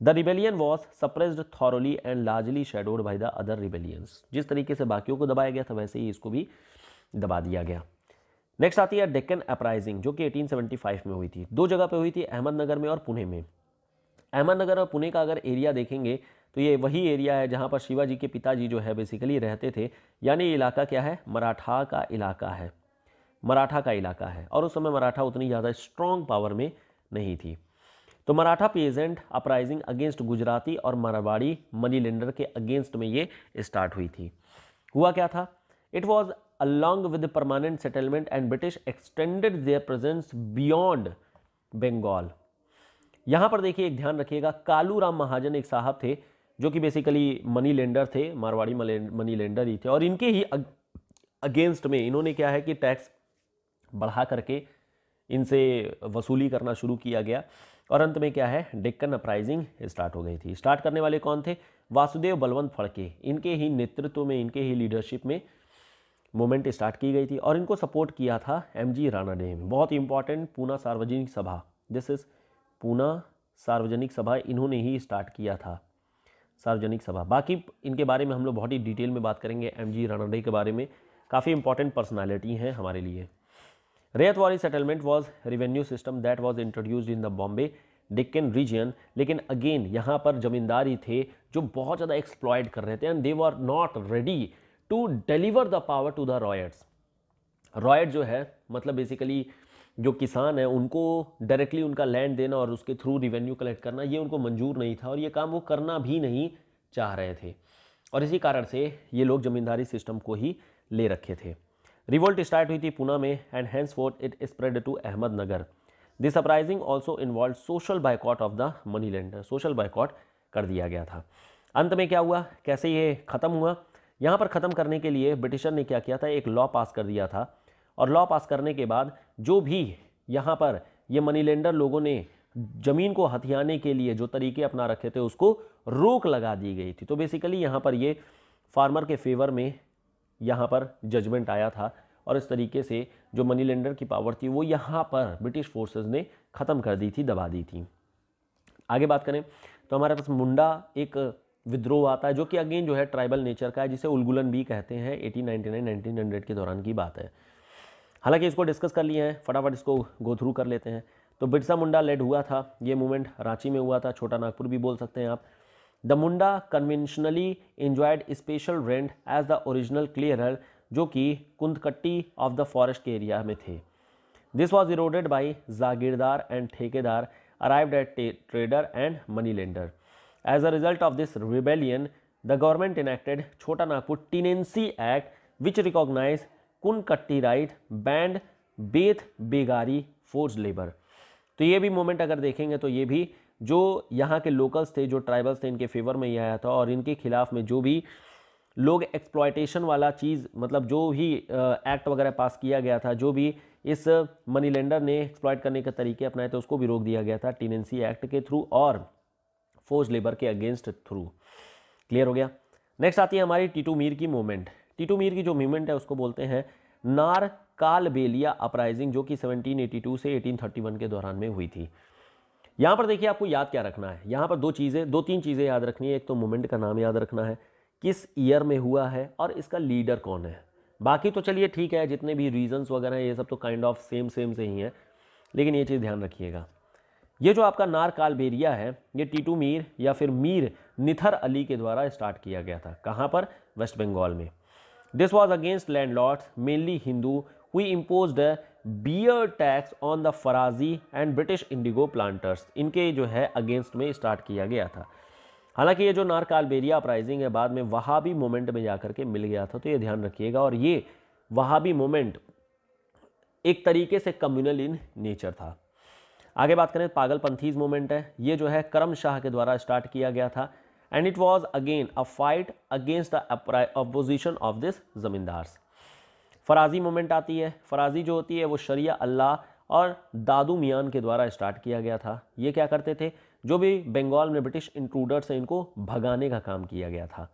the rebellion was suppressed thoroughly and largely shadowed by the other rebellions जिस तरीके से बाकियों को दबाया गया था वैसे ही इसको भी दबा दिया गया नेक्स्ट आती है डेक्कन अपराइजिंग जो कि 1875 में हुई थी दो जगह पे हुई थी अहमदनगर में और पुणे में अहमदनगर और पुणे का अगर एरिया देखेंगे तो ये वही एरिया है जहाँ पर शिवाजी के पिताजी जो है बेसिकली रहते थे यानी ये इलाका क्या है मराठा का इलाका है मराठा का इलाका है और उस समय मराठा उतनी ज़्यादा स्ट्रॉन्ग पावर में नहीं थी तो Maratha peasant uprising against Gujarati और मारवाड़ी मनी लेंडर के अगेंस्ट में ये स्टार्ट हुई थी हुआ क्या था it was along with permanent settlement and British extended their presence beyond Bengal यहाँ पर देखिए एक ध्यान रखिएगा कालू राम महाजन एक साहब थे जो कि बेसिकली मनी लेंडर थे मारवाड़ी मनी लेंडर ही थे और इनके ही अगेंस्ट में इन्होंने क्या है कि टैक्स बढ़ा करके इनसे वसूली करना शुरू किया गया और अंत में क्या है डेक्कन अपराइजिंग स्टार्ट हो गई थी स्टार्ट करने वाले कौन थे वासुदेव बलवंत फड़के इनके ही नेतृत्व में इनके ही लीडरशिप में मूवमेंट स्टार्ट की गई थी और इनको सपोर्ट किया था एम जी राणा ने बहुत इंपॉर्टेंट पूना सार्वजनिक सभा दिस इज पूना सार्वजनिक सभा इन्होंने ही स्टार्ट किया था सार्वजनिक सभा बाकी इनके बारे में हम लोग बहुत ही डिटेल में बात करेंगे एम जी राणा के बारे में काफ़ी इंपॉर्टेंट पर्सनालिटी हैं हमारे लिए Rayatwari settlement was revenue system that was introduce in the Bombay Deccan region लेकिन अगेन यहाँ पर ज़मींदारी थे जो बहुत ज़्यादा एक्सप्लॉयड कर रहे थे and they were not ready to deliver the power to the ryots ryot जो है मतलब बेसिकली जो किसान है उनको डायरेक्टली उनका लैंड देना और उसके थ्रू रिवेन्यू कलेक्ट करना ये उनको मंजूर नहीं था और ये काम वो करना भी नहीं चाह रहे थे और इसी कारण से ये लोग ज़मींदारी सिस्टम को ही ले रखे थे रिवोल्ट स्टार्ट हुई थी पूना में and hence what it spread to Ahmednagar this uprising also involve social boycott of the money lender social boycott कर दिया गया था अंत में क्या हुआ कैसे ये ख़त्म हुआ यहाँ पर ख़त्म करने के लिए ब्रिटिशर ने क्या किया था एक लॉ पास कर दिया था और लॉ पास करने के बाद जो भी यहाँ पर ये मनी लेंडर लोगों ने ज़मीन को हथियाने के लिए जो तरीके अपना रखे थे उसको रोक लगा दी गई थी तो बेसिकली यहाँ पर ये फार्मर के फेवर में यहाँ पर जजमेंट आया था और इस तरीके से जो मनी लेंडर की पावर थी वो यहाँ पर ब्रिटिश फोर्सेस ने ख़त्म कर दी थी दबा दी थी आगे बात करें तो हमारे पास मुंडा एक विद्रोह आता है जो कि अगेन जो है ट्राइबल नेचर का है जिसे उलगुलन भी कहते हैं एटीन नाइनटी के दौरान की बात है हालांकि इसको डिस्कस कर लिए हैं फटाफट इसको गो थ्रू कर लेते हैं तो बिरसा मुंडा लेड हुआ था ये मूवमेंट रांची में हुआ था छोटा नागपुर भी बोल सकते हैं आप the Munda conventionally enjoyed special rent as the original clearer जो कि कुंदकट्टी ऑफ द फॉरेस्ट के एरिया में थे this was eroded by jagirdar and thekedar arrived at trader and money lender as a result of this rebellion the government enacted Chota Nagpur tenancy act which recognise khuntkatti right banned beth begari force labour तो ये भी moment अगर देखेंगे तो ये भी जो यहाँ के लोकल्स थे जो ट्राइबल्स थे इनके फेवर में ही आया था और इनके खिलाफ में जो भी लोग एक्सप्लॉयटेशन वाला चीज़ मतलब जो भी एक्ट वगैरह पास किया गया था जो भी इस मनी लेंडर ने एक्सप्लॉयट करने के तरीके अपनाए थे उसको भी रोक दिया गया था टीनेंसी एक्ट के थ्रू और फोर्ज लेबर के अगेंस्ट थ्रू क्लियर हो गया नेक्स्ट आती है हमारी टीटू मीर की मूवमेंट टीटू मीर की जो मूवमेंट है उसको बोलते हैं नार काल बेलिया अपराइजिंग जो कि 1782 से 1831 के दौरान में हुई थी यहाँ पर देखिए आपको याद क्या रखना है यहाँ पर दो चीज़ें दो तीन चीज़ें याद रखनी है एक तो मोमेंट का नाम याद रखना है किस ईयर में हुआ है और इसका लीडर कौन है बाकी तो चलिए ठीक है जितने भी रीजंस वगैरह हैं ये सब तो काइंड ऑफ सेम सेम से ही हैं लेकिन ये चीज़ ध्यान रखिएगा ये जो आपका नार कालबेरिया है ये टीटू मीर या फिर मीर निथर अली के द्वारा स्टार्ट किया गया था कहाँ पर वेस्ट बंगाल में this was against landlords mainly Hindu who impose beard tax on the Faraizi and British indigo planters इनके जो है अगेंस्ट में स्टार्ट किया गया था हालांकि ये जो नारकालबेरिया अपराइजिंग है बाद में वहाँ भी मोमेंट में जाकर के मिल गया था तो ये ध्यान रखिएगा और ये वहाँ भी मोमेंट एक तरीके से कम्युनल इन नेचर था आगे बात करें पागलपंथीज मोमेंट है ये जो है करम शाह के द्वारा स्टार्ट किया गया था and it was again a fight against the opposition of this zamindars Faraizi moment आती है फराजी जो होती है वो शरिया अल्लाह और दादू मियान के द्वारा स्टार्ट किया गया था ये क्या करते थे जो भी बंगाल में ब्रिटिश इंट्रूडर्स हैं इनको भगाने का काम किया गया था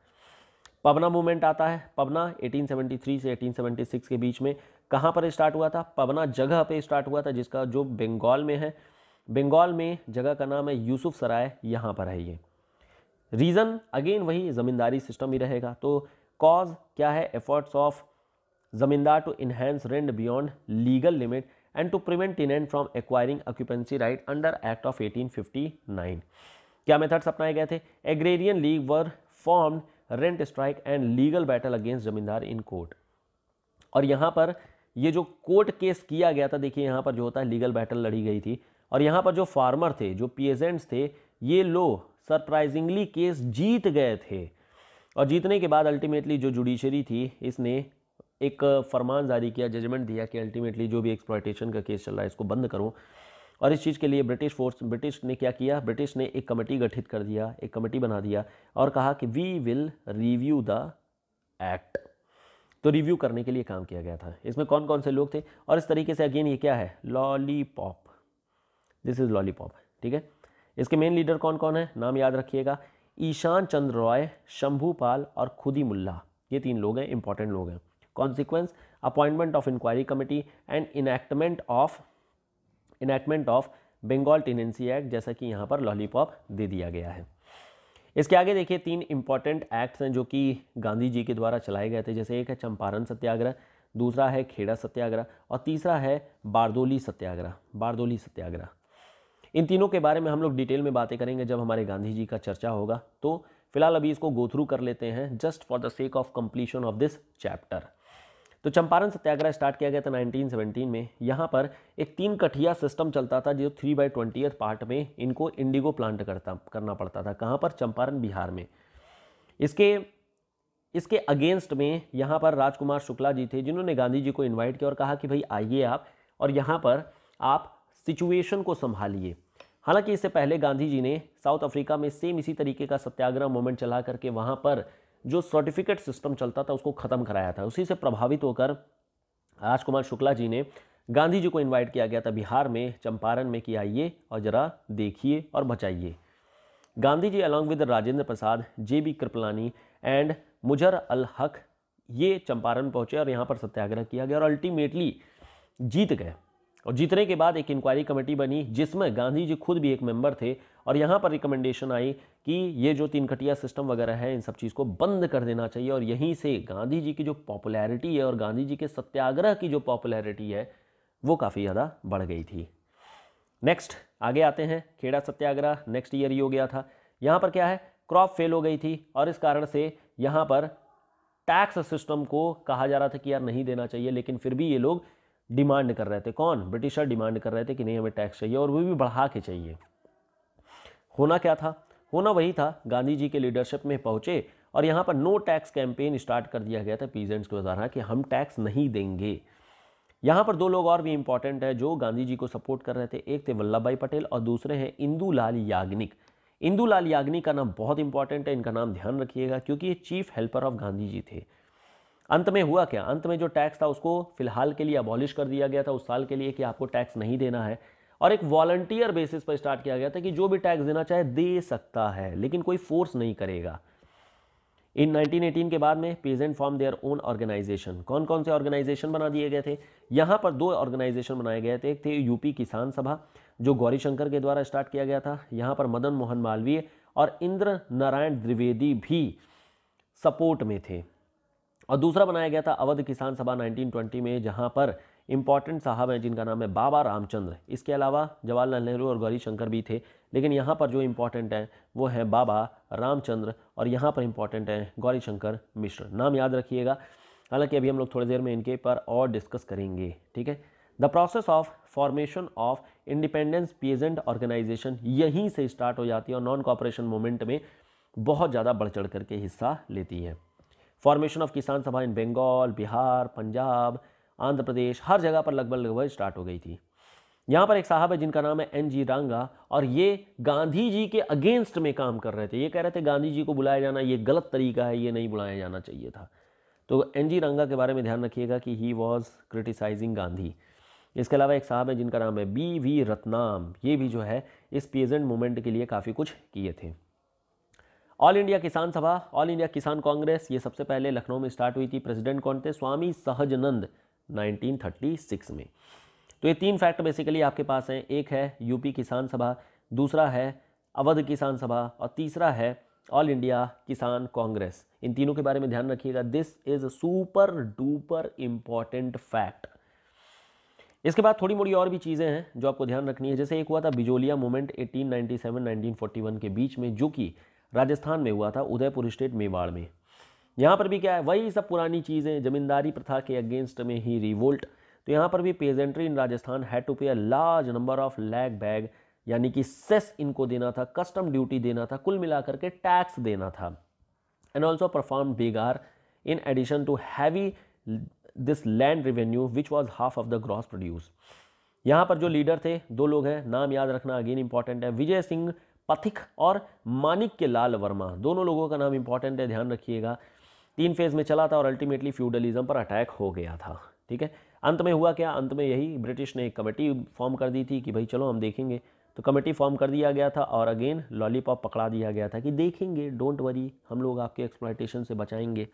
पबना मूवमेंट आता है पवना 1873 से 1876 के बीच में कहाँ पर स्टार्ट हुआ था पबना जगह पे स्टार्ट हुआ था जिसका जो बंगाल में है बंगाल में जगह का नाम है यूसुफ सराय यहाँ पर है ये रीज़न अगेन वही ज़मींदारी सिस्टम ही रहेगा तो कॉज क्या है efforts of rent beyond legal limit and to prevent in and from acquiring occupancy right under act of eighteen fifty 1859 क्या मेथड्स अपनाए गए थे agrarian league were formed rent strike and legal battle against zamindar in court और यहाँ पर ये जो court case किया गया था देखिए यहाँ पर जो होता है लीगल बैटल लड़ी गई थी और यहाँ पर जो फार्मर थे जो पीएजेंट्स थे ये लोग सरप्राइजिंगली केस जीत गए थे और जीतने के बाद अल्टीमेटली जो जुडिशरी थी इसने एक फरमान जारी किया जजमेंट दिया कि अल्टीमेटली जो भी एक्सप्लाइटेशन का केस चल रहा है इसको बंद करो और इस चीज़ के लिए ब्रिटिश फोर्स ब्रिटिश ने क्या किया ब्रिटिश ने एक कमेटी गठित कर दिया एक कमेटी बना दिया और कहा कि we will review the act तो रिव्यू करने के लिए काम किया गया था इसमें कौन कौन से लोग थे और इस तरीके से अगेन ये क्या है लॉलीपॉप दिस इज़ लॉलीपॉप ठीक है इसके मेन लीडर कौन कौन है नाम याद रखिएगा ईशान चंद्र रॉय शंभू पाल और खुदी मुल्ला ये तीन लोग हैं इंपॉर्टेंट लोग हैं consequence appointment of inquiry committee and enactment of enactment of Bengal tenancy act जैसा कि यहाँ पर लॉलीपॉप दे दिया गया है इसके आगे देखिए तीन इंपॉर्टेंट एक्ट्स हैं जो कि गांधी जी के द्वारा चलाए गए थे जैसे एक है चंपारण सत्याग्रह दूसरा है खेड़ा सत्याग्रह और तीसरा है बारदोली सत्याग्रह बारदोली सत्याग्रह इन तीनों के बारे में हम लोग डिटेल में बातें करेंगे जब हमारे गांधी जी का चर्चा होगा तो फिलहाल अभी इसको गो थ्रू कर लेते हैं just for the sake of completion of this chapter तो चंपारण सत्याग्रह स्टार्ट किया गया था 1917 में यहाँ पर एक तीन कठिया सिस्टम चलता था जो थ्री बाई ट्वेंटी पार्ट में इनको इंडिगो प्लांट करता करना पड़ता था कहाँ पर चंपारण बिहार में इसके इसके अगेंस्ट में यहाँ पर राजकुमार शुक्ला जी थे जिन्होंने गांधी जी को इन्वाइट किया और कहा कि भाई आइए आप और यहाँ पर आप सिचुएशन को संभालिए हालांकि इससे पहले गांधी जी ने साउथ अफ्रीका में सेम इसी तरीके का सत्याग्रह मूवमेंट चला करके वहाँ पर जो सर्टिफिकेट सिस्टम चलता था उसको ख़त्म कराया था उसी से प्रभावित होकर राजकुमार शुक्ला जी ने गांधी जी को इनवाइट किया गया था बिहार में चंपारण में कि आइए और ज़रा देखिए और बचाइए Gandhi ji along with Rajendra Prasad J B Kripalani and Mazhar ul Haque ये चंपारण पहुँचे और यहाँ पर सत्याग्रह किया गया और अल्टीमेटली जीत गए और जीतने के बाद एक इंक्वायरी कमेटी बनी जिसमें गांधी जी खुद भी एक मेंबर थे और यहाँ पर रिकमेंडेशन आई कि ये जो तीन खटिया सिस्टम वगैरह है इन सब चीज़ को बंद कर देना चाहिए और यहीं से गांधी जी की जो पॉपुलैरिटी है और गांधी जी के सत्याग्रह की जो पॉपुलैरिटी है वो काफ़ी ज़्यादा बढ़ गई थी नेक्स्ट आगे आते हैं खेड़ा सत्याग्रह नेक्स्ट ईयर ही हो गया था यहाँ पर क्या है क्रॉप फेल हो गई थी और इस कारण से यहाँ पर टैक्स सिस्टम को कहा जा रहा था कि यार नहीं देना चाहिए लेकिन फिर भी ये लोग डिमांड कर रहे थे कौन ब्रिटिशर डिमांड कर रहे थे कि नहीं हमें टैक्स चाहिए और वो भी बढ़ा के चाहिए होना क्या था होना वही था गांधी जी के लीडरशिप में पहुंचे और यहाँ पर नो टैक्स कैंपेन स्टार्ट कर दिया गया था पीजेंट्स के द्वारा कि हम टैक्स नहीं देंगे यहाँ पर दो लोग और भी इम्पॉर्टेंट हैं जो गांधी जी को सपोर्ट कर रहे थे एक थे वल्लभ भाई पटेल और दूसरे हैं इंदूलाल याग्निक इंदूलाल याग्निक का नाम बहुत इंपॉर्टेंट है इनका नाम ध्यान रखिएगा क्योंकि ये chief helper of Gandhi ji थे अंत में हुआ क्या अंत में जो टैक्स था उसको फिलहाल के लिए अबॉलिश कर दिया गया था उस साल के लिए कि आपको टैक्स नहीं देना है और एक वॉलंटियर बेसिस पर स्टार्ट किया गया था कि जो भी टैक्स देना चाहे दे सकता है लेकिन कोई फोर्स नहीं करेगा इन 1918 के बाद में peasant form their own organisation कौन कौन से ऑर्गेनाइजेशन बना दिए गए थे यहाँ पर दो ऑर्गेनाइजेशन बनाए गए थे एक थे यूपी किसान सभा जो गौरीशंकर के द्वारा स्टार्ट किया गया था यहाँ पर मदन मोहन मालवीय और इंद्र नारायण द्विवेदी भी सपोर्ट में थे और दूसरा बनाया गया था अवध किसान सभा 1920 में जहां पर इम्पॉर्टेंट साहब हैं जिनका नाम है बाबा रामचंद्र इसके अलावा जवाहरलाल नेहरू और गौरी शंकर भी थे लेकिन यहाँ पर जो इम्पॉर्टेंट हैं वो हैं बाबा रामचंद्र और यहाँ पर इम्पॉर्टेंट हैं गौरी शंकर मिश्र नाम याद रखिएगा हालांकि अभी हम लोग थोड़ी देर में इनके पर और डिस्कस करेंगे ठीक है the process of formation of independence peasant organisation यहीं से स्टार्ट हो जाती है और नॉन कॉपरेशन मूवमेंट में बहुत ज़्यादा बढ़ चढ़ करके हिस्सा लेती है फॉर्मेशन ऑफ किसान सभा इन बंगाल बिहार पंजाब आंध्र प्रदेश हर जगह पर लगभग लगभग स्टार्ट हो गई थी यहाँ पर एक साहब है जिनका नाम है एन जी रांगा और ये गांधी जी के अगेंस्ट में काम कर रहे थे ये कह रहे थे गांधी जी को बुलाया जाना ये गलत तरीका है ये नहीं बुलाया जाना चाहिए था तो एन जी रंगा के बारे में ध्यान रखिएगा कि ही वॉज क्रिटिसाइजिंग गांधी इसके अलावा एक साहब है जिनका नाम है बी वी रत्नाम ये भी जो है इस प्रेजेंट मोमेंट के लिए काफ़ी कुछ किए थे ऑल इंडिया किसान सभा ऑल इंडिया किसान कांग्रेस ये सबसे पहले लखनऊ में स्टार्ट हुई थी प्रेसिडेंट कौन थे स्वामी सहजनंद 1936 में तो ये तीन फैक्ट बेसिकली आपके पास हैं एक है यूपी किसान सभा दूसरा है अवध किसान सभा और तीसरा है ऑल इंडिया किसान कांग्रेस इन तीनों के बारे में ध्यान रखिएगा this is super duper important fact इसके बाद थोड़ी मोड़ी और भी चीज़ें हैं जो आपको ध्यान रखनी है जैसे एक हुआ था बिजोलिया मूवमेंट 1897-1941 के बीच में जो कि राजस्थान में हुआ था उदयपुर स्टेट मेवाड़ में यहाँ पर भी क्या है वही सब पुरानी चीज़ें जमींदारी प्रथा के अगेंस्ट में ही रिवोल्ट तो यहाँ पर भी peasantry in Rajasthan had to pay a large number of lag bag यानी कि सेस इनको देना था कस्टम ड्यूटी देना था कुल मिलाकर के टैक्स देना था and also perform begar in addition to heavy this land revenue which was half of the gross produce यहाँ पर जो लीडर थे दो लोग हैं नाम याद रखना अगेन इंपॉर्टेंट है विजय सिंह पथिक और मानिक के लाल वर्मा दोनों लोगों का नाम इंपॉर्टेंट है ध्यान रखिएगा तीन फेज में चला था और अल्टीमेटली फ्यूडलिज्म पर अटैक हो गया था ठीक है अंत में हुआ क्या अंत में यही ब्रिटिश ने एक कमेटी फॉर्म कर दी थी कि भाई चलो हम देखेंगे तो कमेटी फॉर्म कर दिया गया था और अगेन लॉलीपॉप पकड़ा दिया गया था कि देखेंगे डोंट वरी हम लोग आपके एक्सप्लाइटेशन से बचाएंगे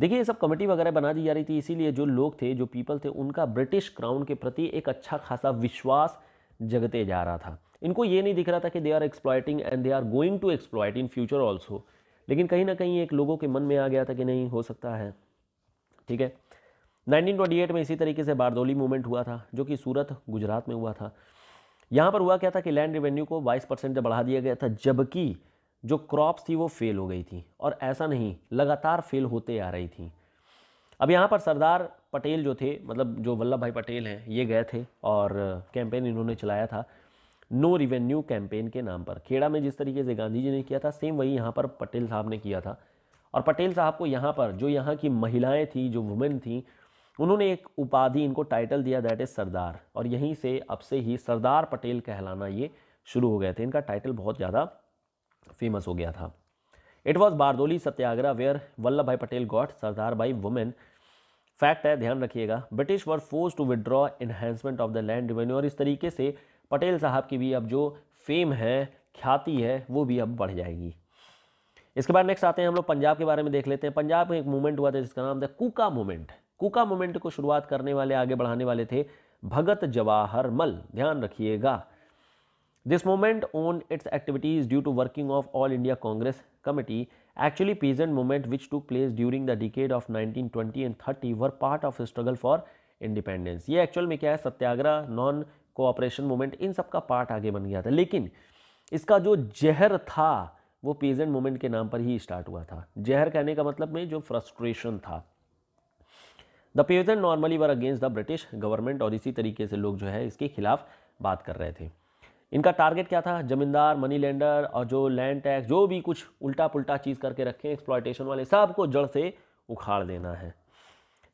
देखिए ये सब कमेटी वगैरह बना दी जा रही थी इसीलिए जो लोग थे जो पीपल थे उनका ब्रिटिश क्राउन के प्रति एक अच्छा खासा विश्वास जगते जा रहा था इनको ये नहीं दिख रहा था कि they are exploiting and they are going to exploit in future also लेकिन कहीं ना कहीं एक लोगों के मन में आ गया था कि नहीं हो सकता है ठीक है 1928 में इसी तरीके से बारदौली मूवमेंट हुआ था जो कि सूरत गुजरात में हुआ था यहाँ पर हुआ क्या था कि लैंड रेवेन्यू को 22 परसेंट बढ़ा दिया गया था जबकि जो क्रॉप्स थी वो फेल हो गई थी और ऐसा नहीं लगातार फेल होते आ रही थी अब यहाँ पर सरदार पटेल जो थे मतलब जो वल्लभ भाई पटेल हैं ये गए थे और कैंपेन इन्होंने चलाया था नो रिवेन्यू कैंपेन के नाम पर खेड़ा में जिस तरीके से गांधी जी ने किया था सेम वही यहाँ पर पटेल साहब ने किया था और पटेल साहब को यहाँ पर जो यहाँ की महिलाएं थी जो वुमेन थी उन्होंने एक उपाधि इनको टाइटल दिया दैट इज़ सरदार और यहीं से अब से ही सरदार पटेल कहलाना ये शुरू हो गए थे इनका टाइटल बहुत ज़्यादा फेमस हो गया था it was Bardoli Satyagraha where Vallabh Bhai Patel got सरदार भाई वुमेन फैक्ट है ध्यान रखिएगा British were force to withdraw enhancement of the land revenue और इस तरीके से पटेल साहब की भी अब जो फेम है ख्याति है वो भी अब बढ़ जाएगी इसके बाद नेक्स्ट आते हैं हम लोग पंजाब के बारे में देख लेते हैं पंजाब में एक मूवमेंट हुआ था जिसका नाम था कुका मूवमेंट कुका मूवमेंट को शुरुआत करने वाले आगे बढ़ाने वाले थे भगत जवाहर मल ध्यान रखिएगा this movement own its activities due to working of All India Congress committee actually peasant movement which to place during the decade of 1920 and 30 were part of the struggle for independence ये एक्चुअल में क्या है Satyagraha non cooperation movement इन सब का part आगे बन गया था लेकिन इसका जो जहर था वो पेजेंट मूवमेंट के नाम पर ही स्टार्ट हुआ था जहर कहने का मतलब में जो फ्रस्ट्रेशन था the peasant normally were against the British government और इसी तरीके से लोग जो है इसके खिलाफ बात कर रहे थे इनका टारगेट क्या था जमींदार मनी लैंडर और जो लैंड टैक्स जो भी कुछ उल्टा पुल्टा चीज़ करके रखें एक्सप्लॉयटेशन वाले सबको जड़ से उखाड़ देना है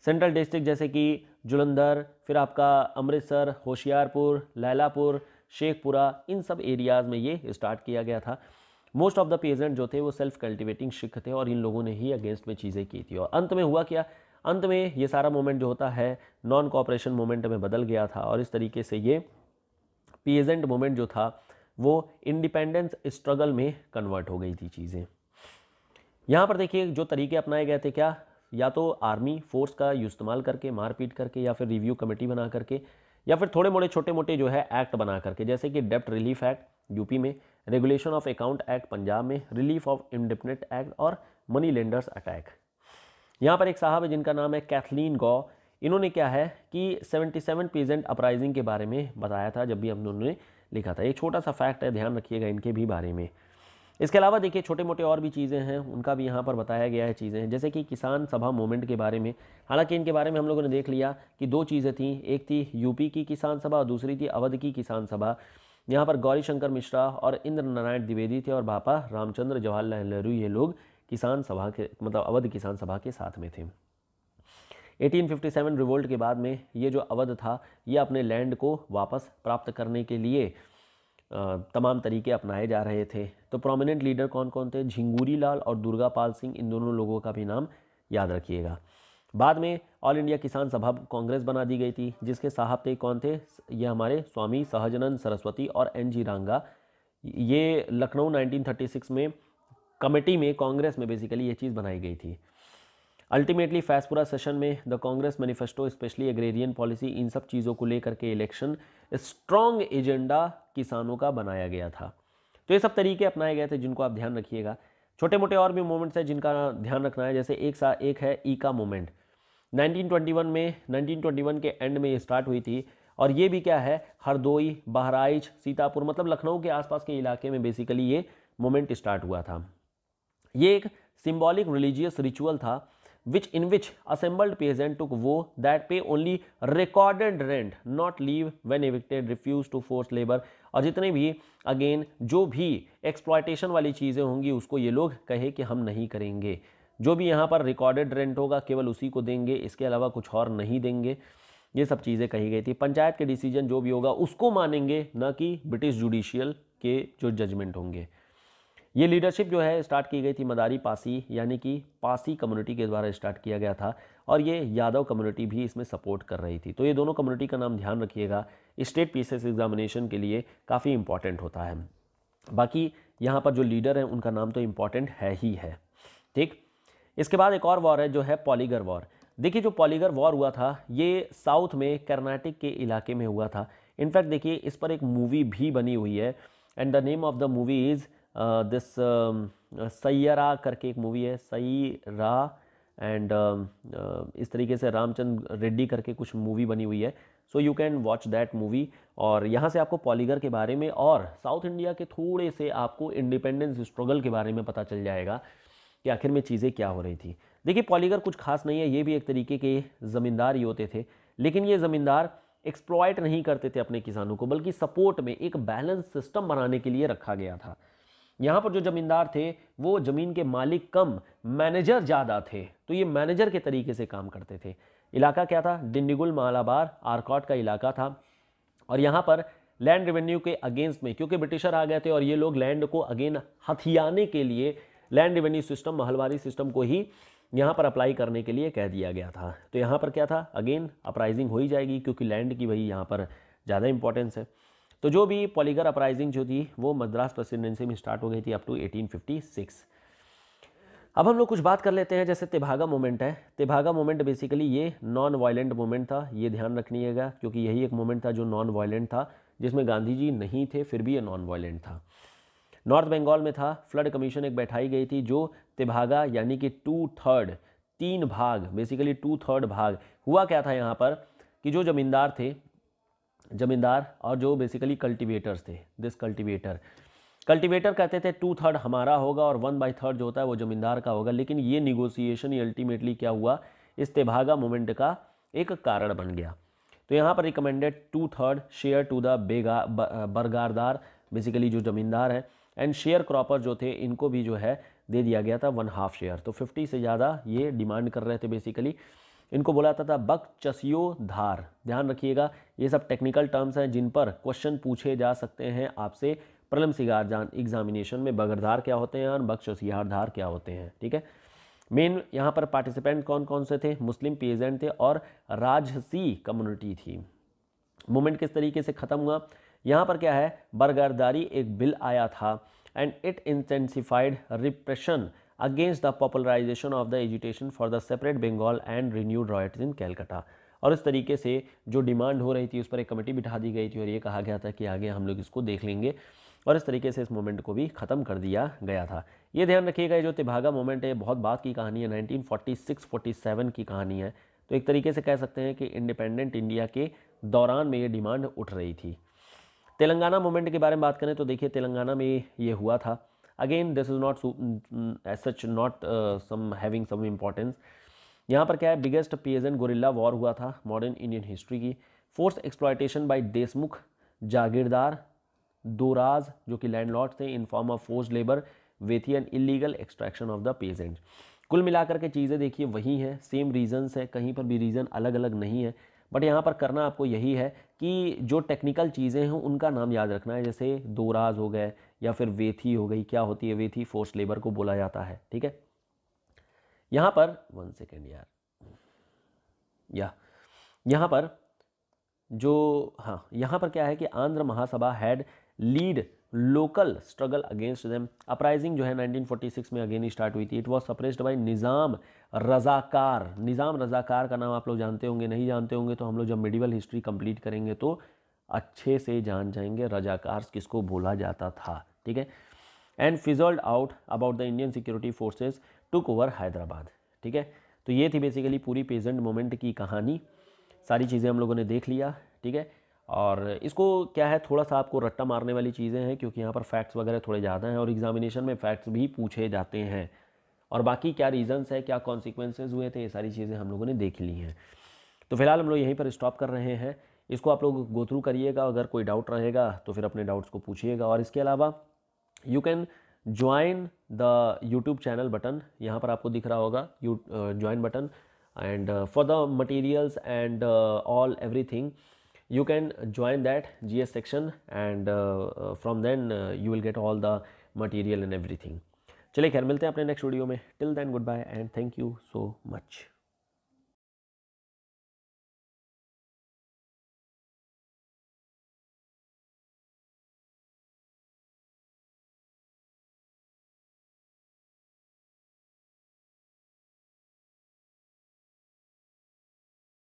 सेंट्रल डिस्ट्रिक्ट जैसे कि जुलंधर फिर आपका अमृतसर होशियारपुर लैलापुर शेखपुरा इन सब एरियाज़ में ये स्टार्ट किया गया था मोस्ट ऑफ द पेजेंट जो थे वो सेल्फ कल्टिवेटिंग सिख थे और इन लोगों ने ही अगेंस्ट में चीज़ें की थी और अंत में हुआ क्या अंत में ये सारा मोमेंट जो होता है नॉन कॉपरेशन मोमेंट में बदल गया था और इस तरीके से ये पेजेंट मोमेंट जो था वो इंडिपेंडेंस स्ट्रगल में कन्वर्ट हो गई थी चीज़ें यहाँ पर देखिए जो तरीके अपनाए गए थे क्या या तो आर्मी फोर्स का इस्तेमाल करके मारपीट करके या फिर रिव्यू कमेटी बना करके या फिर थोड़े मोड़े छोटे मोटे जो है एक्ट बना करके जैसे कि डेप्ट रिलीफ एक्ट यूपी में regulation of account act Punjab में रिलीफ ऑफ इंडिपेंडेंट एक्ट और मनी लेंडर्स अटैक यहाँ पर एक साहब है जिनका नाम है कैथलीन गौ इन्होंने क्या है कि 77 पीजेंट अपराइजिंग के बारे में बताया था जब भी हम उन्होंने लिखा था एक छोटा सा फैक्ट है ध्यान रखिएगा इनके भी बारे में इसके अलावा देखिए छोटे मोटे और भी चीज़ें हैं उनका भी यहाँ पर बताया गया है चीज़ें जैसे कि किसान सभा मूवमेंट के बारे में हालांकि इनके बारे में हम लोगों ने देख लिया कि दो चीज़ें थी एक थी यूपी की किसान सभा और दूसरी थी अवध की किसान सभा यहाँ पर गौरी शंकर मिश्रा और इंद्र नारायण द्विवेदी थे और बापा रामचंद्र जवाहरलाल नेहरू ये लोग किसान सभा के मतलब अवध किसान सभा के साथ में थे 1857 रिवोल्ट के बाद में ये जो अवध था ये अपने लैंड को वापस प्राप्त करने के लिए तमाम तरीके अपनाए जा रहे थे तो प्रोमिनेंट लीडर कौन कौन थे झिंगूरी लाल और दुर्गा पाल सिंह इन दोनों लोगों का भी नाम याद रखिएगा बाद में ऑल इंडिया किसान सभा कांग्रेस बना दी गई थी जिसके साहब थे कौन थे ये हमारे स्वामी सहजनंद सरस्वती और एन जी रांगा ये लखनऊ 1936 में कमेटी में कांग्रेस में बेसिकली ये चीज़ बनाई गई थी अल्टीमेटली फैसपुरा सेशन में the Congress manifesto specially agrarian policy इन सब चीज़ों को लेकर के इलेक्शन स्ट्रॉन्ग एजेंडा किसानों का बनाया गया था तो ये सब तरीके अपनाए गए थे जिनको आप ध्यान रखिएगा छोटे मोटे और भी मोमेंट्स हैं जिनका ध्यान रखना है जैसे एक सा एक है ई का मोमेंट 1921 में 1921 के एंड में ये स्टार्ट हुई थी और ये भी क्या है हरदोई बहराइच सीतापुर मतलब लखनऊ के आसपास के इलाके में बेसिकली ये मोमेंट स्टार्ट हुआ था ये एक सिम्बॉलिक रिलीजियस रिचुअल था which in which assembled peasant to vow that pay only recorded rent not leave when evicted refuse to force labour और जितने भी अगेन जो भी एक्सप्लॉयटेशन वाली चीज़ें होंगी उसको ये लोग कहे कि हम नहीं करेंगे जो भी यहाँ पर रिकॉर्डेड रेंट होगा केवल उसी को देंगे इसके अलावा कुछ और नहीं देंगे ये सब चीज़ें कही गई थी पंचायत के डिसीजन जो भी होगा उसको मानेंगे न कि ब्रिटिश जुडिशियल के जो जजमेंट होंगे ये लीडरशिप जो है स्टार्ट की गई थी मदारी पासी यानी कि पासी कम्युनिटी के द्वारा स्टार्ट किया गया था और ये यादव कम्युनिटी भी इसमें सपोर्ट कर रही थी तो ये दोनों कम्युनिटी का नाम ध्यान रखिएगा स्टेट पीसेस एग्जामिनेशन के लिए काफ़ी इंपॉर्टेंट होता है बाकी यहाँ पर जो लीडर हैं उनका नाम तो इम्पॉर्टेंट है ही है ठीक इसके बाद एक और वॉर है जो है पॉलीगर वॉर देखिए जो पॉलीगर वॉर हुआ था ये साउथ में कर्नाटक के इलाके में हुआ था इनफैक्ट देखिए इस पर एक मूवी भी बनी हुई है and the name of the movie is this um, Sye Raa करके एक मूवी है सई रा एंड इस तरीके से रामचंद्र रेड्डी करके कुछ मूवी बनी हुई है so you can watch that movie और यहाँ से आपको पॉलीगर के बारे में और साउथ इंडिया के थोड़े से आपको इंडिपेंडेंस स्ट्रगल के बारे में पता चल जाएगा कि आखिर में चीज़ें क्या हो रही थी देखिए पॉलीगर कुछ खास नहीं है ये भी एक तरीके के ज़मींदार ही होते थे लेकिन ये ज़मींदार एक्सप्लॉयट नहीं करते थे अपने किसानों को बल्कि सपोर्ट में एक बैलेंस सिस्टम बनाने के लिए रखा गया था यहाँ पर जो ज़मींदार थे वो ज़मीन के मालिक कम मैनेजर ज़्यादा थे तो ये मैनेजर के तरीके से काम करते थे इलाका क्या था डिंडीगुल मालाबार आरकॉट का इलाका था और यहाँ पर लैंड रेवेन्यू के अगेंस्ट में क्योंकि ब्रिटिशर आ गए थे और ये लोग लैंड को अगेन हथियाने के लिए land revenue system Mahalwari system को ही यहाँ पर अप्लाई करने के लिए कह दिया गया था तो यहाँ पर क्या था अगेन अपराइजिंग हो ही जाएगी क्योंकि लैंड की भाई यहाँ पर ज़्यादा इंपॉर्टेंस है तो जो भी पॉलीगर अपराइजिंग जो थी वो मद्रास प्रेसिडेंसी में स्टार्ट हो गई थी अप टू 1856 अब हम लोग कुछ बात कर लेते हैं जैसे तिभागा मोमेंट है तिभागा मोमेंट बेसिकली ये नॉन वायलेंट मोमेंट था ये ध्यान है क्योंकि यही एक मोमेंट था जो नॉन वायलेंट था जिसमें गांधी जी नहीं थे फिर भी ये नॉन वायलेंट था नॉर्थ बंगाल में था फ्लड कमीशन एक बैठाई गई थी जो तिभागा यानी कि टू थर्ड तीन भाग बेसिकली टू थर्ड भाग हुआ क्या था यहाँ पर कि जो जमींदार थे ज़मींदार और जो बेसिकली कल्टिवेटर्स थे दिस कल्टिवेटर कल्टिवेटर कहते थे टू थर्ड हमारा होगा और वन बाई थर्ड जो होता है वो ज़मींदार का होगा लेकिन ये निगोसिएशन ये अल्टीमेटली क्या हुआ इस मोमेंट का एक कारण बन गया तो यहाँ पर recommended to third share to the बेगा बरगारदार बेसिकली जो ज़मींदार हैं एंड शेयर क्रॉपर जो थे इनको भी जो है दे दिया गया था वन हाफ शेयर तो फिफ्टी से ज़्यादा ये डिमांड कर रहे थे बेसिकली इनको बोला जाता था बक चसियो धार ध्यान रखिएगा ये सब टेक्निकल टर्म्स हैं जिन पर क्वेश्चन पूछे जा सकते हैं आपसे प्रलम सिगार जान एग्जामिनेशन में बगरधार क्या होते हैं और बक चसियार धार क्या होते हैं ठीक है मेन यहाँ पर पार्टिसिपेंट कौन कौन से थे मुस्लिम पेजेंट थे और राजसी कम्युनिटी थी मूवमेंट किस तरीके से ख़त्म हुआ यहाँ पर क्या है बरगरदारी एक बिल आया था and it intensified repression against the popularisation of the agitation for the separate Bengal and renewed riots in Calcutta और इस तरीके से जो डिमांड हो रही थी उस पर एक कमेटी बिठा दी गई थी और ये कहा गया था कि आगे हम लोग इसको देख लेंगे और इस तरीके से इस मूवमेंट को भी ख़त्म कर दिया गया था ये ध्यान रखिएगा जो तिभागा मूवमेंट है बहुत बात की कहानी है 1946-47 की कहानी है तो एक तरीके से कह सकते हैं कि इंडिपेंडेंट इंडिया के दौरान में ये डिमांड उठ रही थी तेलंगाना मूवमेंट के बारे में बात करें तो देखिए तेलंगाना में ये हुआ था again this is not as such not some having some importance यहाँ पर क्या है बिगेस्ट पीएजन गोरिल्ला वॉर हुआ था मॉडर्न इंडियन हिस्ट्री की फोर्स एक्सप्लाइटेशन बाई देशमुख जागीरदार दोराज जो कि लैंडलॉर्ड थे in form of force labour वेथी an illegal extraction of the peasant कुल मिलाकर के चीज़ें देखिए वही हैं सेम रीजन्स हैं कहीं पर भी रीज़न अलग अलग नहीं है बट यहाँ पर करना आपको यही है कि जो टेक्निकल चीज़ें हैं उनका नाम याद रखना है जैसे दोराज हो गए या फिर वेथी हो गई क्या होती है वेथी फोर्स लेबर को बोला जाता है ठीक है यहां पर वन सेकेंड यार या यहां पर जो हाँ यहां पर क्या है कि Andhra Mahasabha had lead local struggle against them uprising जो है 1946 में अगेन स्टार्ट हुई थी it was suppressed by Nizam Razakar Nizam Razakar का नाम आप लोग जानते होंगे नहीं जानते होंगे तो हम लोग जब मिडिवल हिस्ट्री कंप्लीट करेंगे तो अच्छे से जान जाएंगे रजाकार किसको बोला जाता था ठीक है and fizzled out about the Indian security forces took over Hyderabad ठीक है तो ये थी बेसिकली पूरी पेजेंट मोमेंट की कहानी सारी चीज़ें हम लोगों ने देख लिया ठीक है और इसको क्या है थोड़ा सा आपको रट्टा मारने वाली चीज़ें हैं क्योंकि यहाँ पर फैक्ट्स वगैरह थोड़े ज़्यादा हैं और एग्जामिनेशन में फैक्ट्स भी पूछे जाते हैं और बाकी क्या रीज़न्स है क्या कॉन्सिक्वेंसेज हुए थे ये सारी चीज़ें हम लोगों ने देख ली हैं तो फिलहाल हम लोग यहीं पर स्टॉप कर रहे हैं इसको आप लोग गो थ्रू करिएगा अगर कोई डाउट रहेगा तो फिर अपने डाउट्स को पूछिएगा और इसके अलावा you can join the YouTube channel button यहाँ पर आपको दिख रहा होगा you join button and for the materials and all everything you can join that G S section and from then you will get all the material and everything चलिए खैर मिलते हैं अपने नेक्स्ट वीडियो में till then goodbye and thank you so much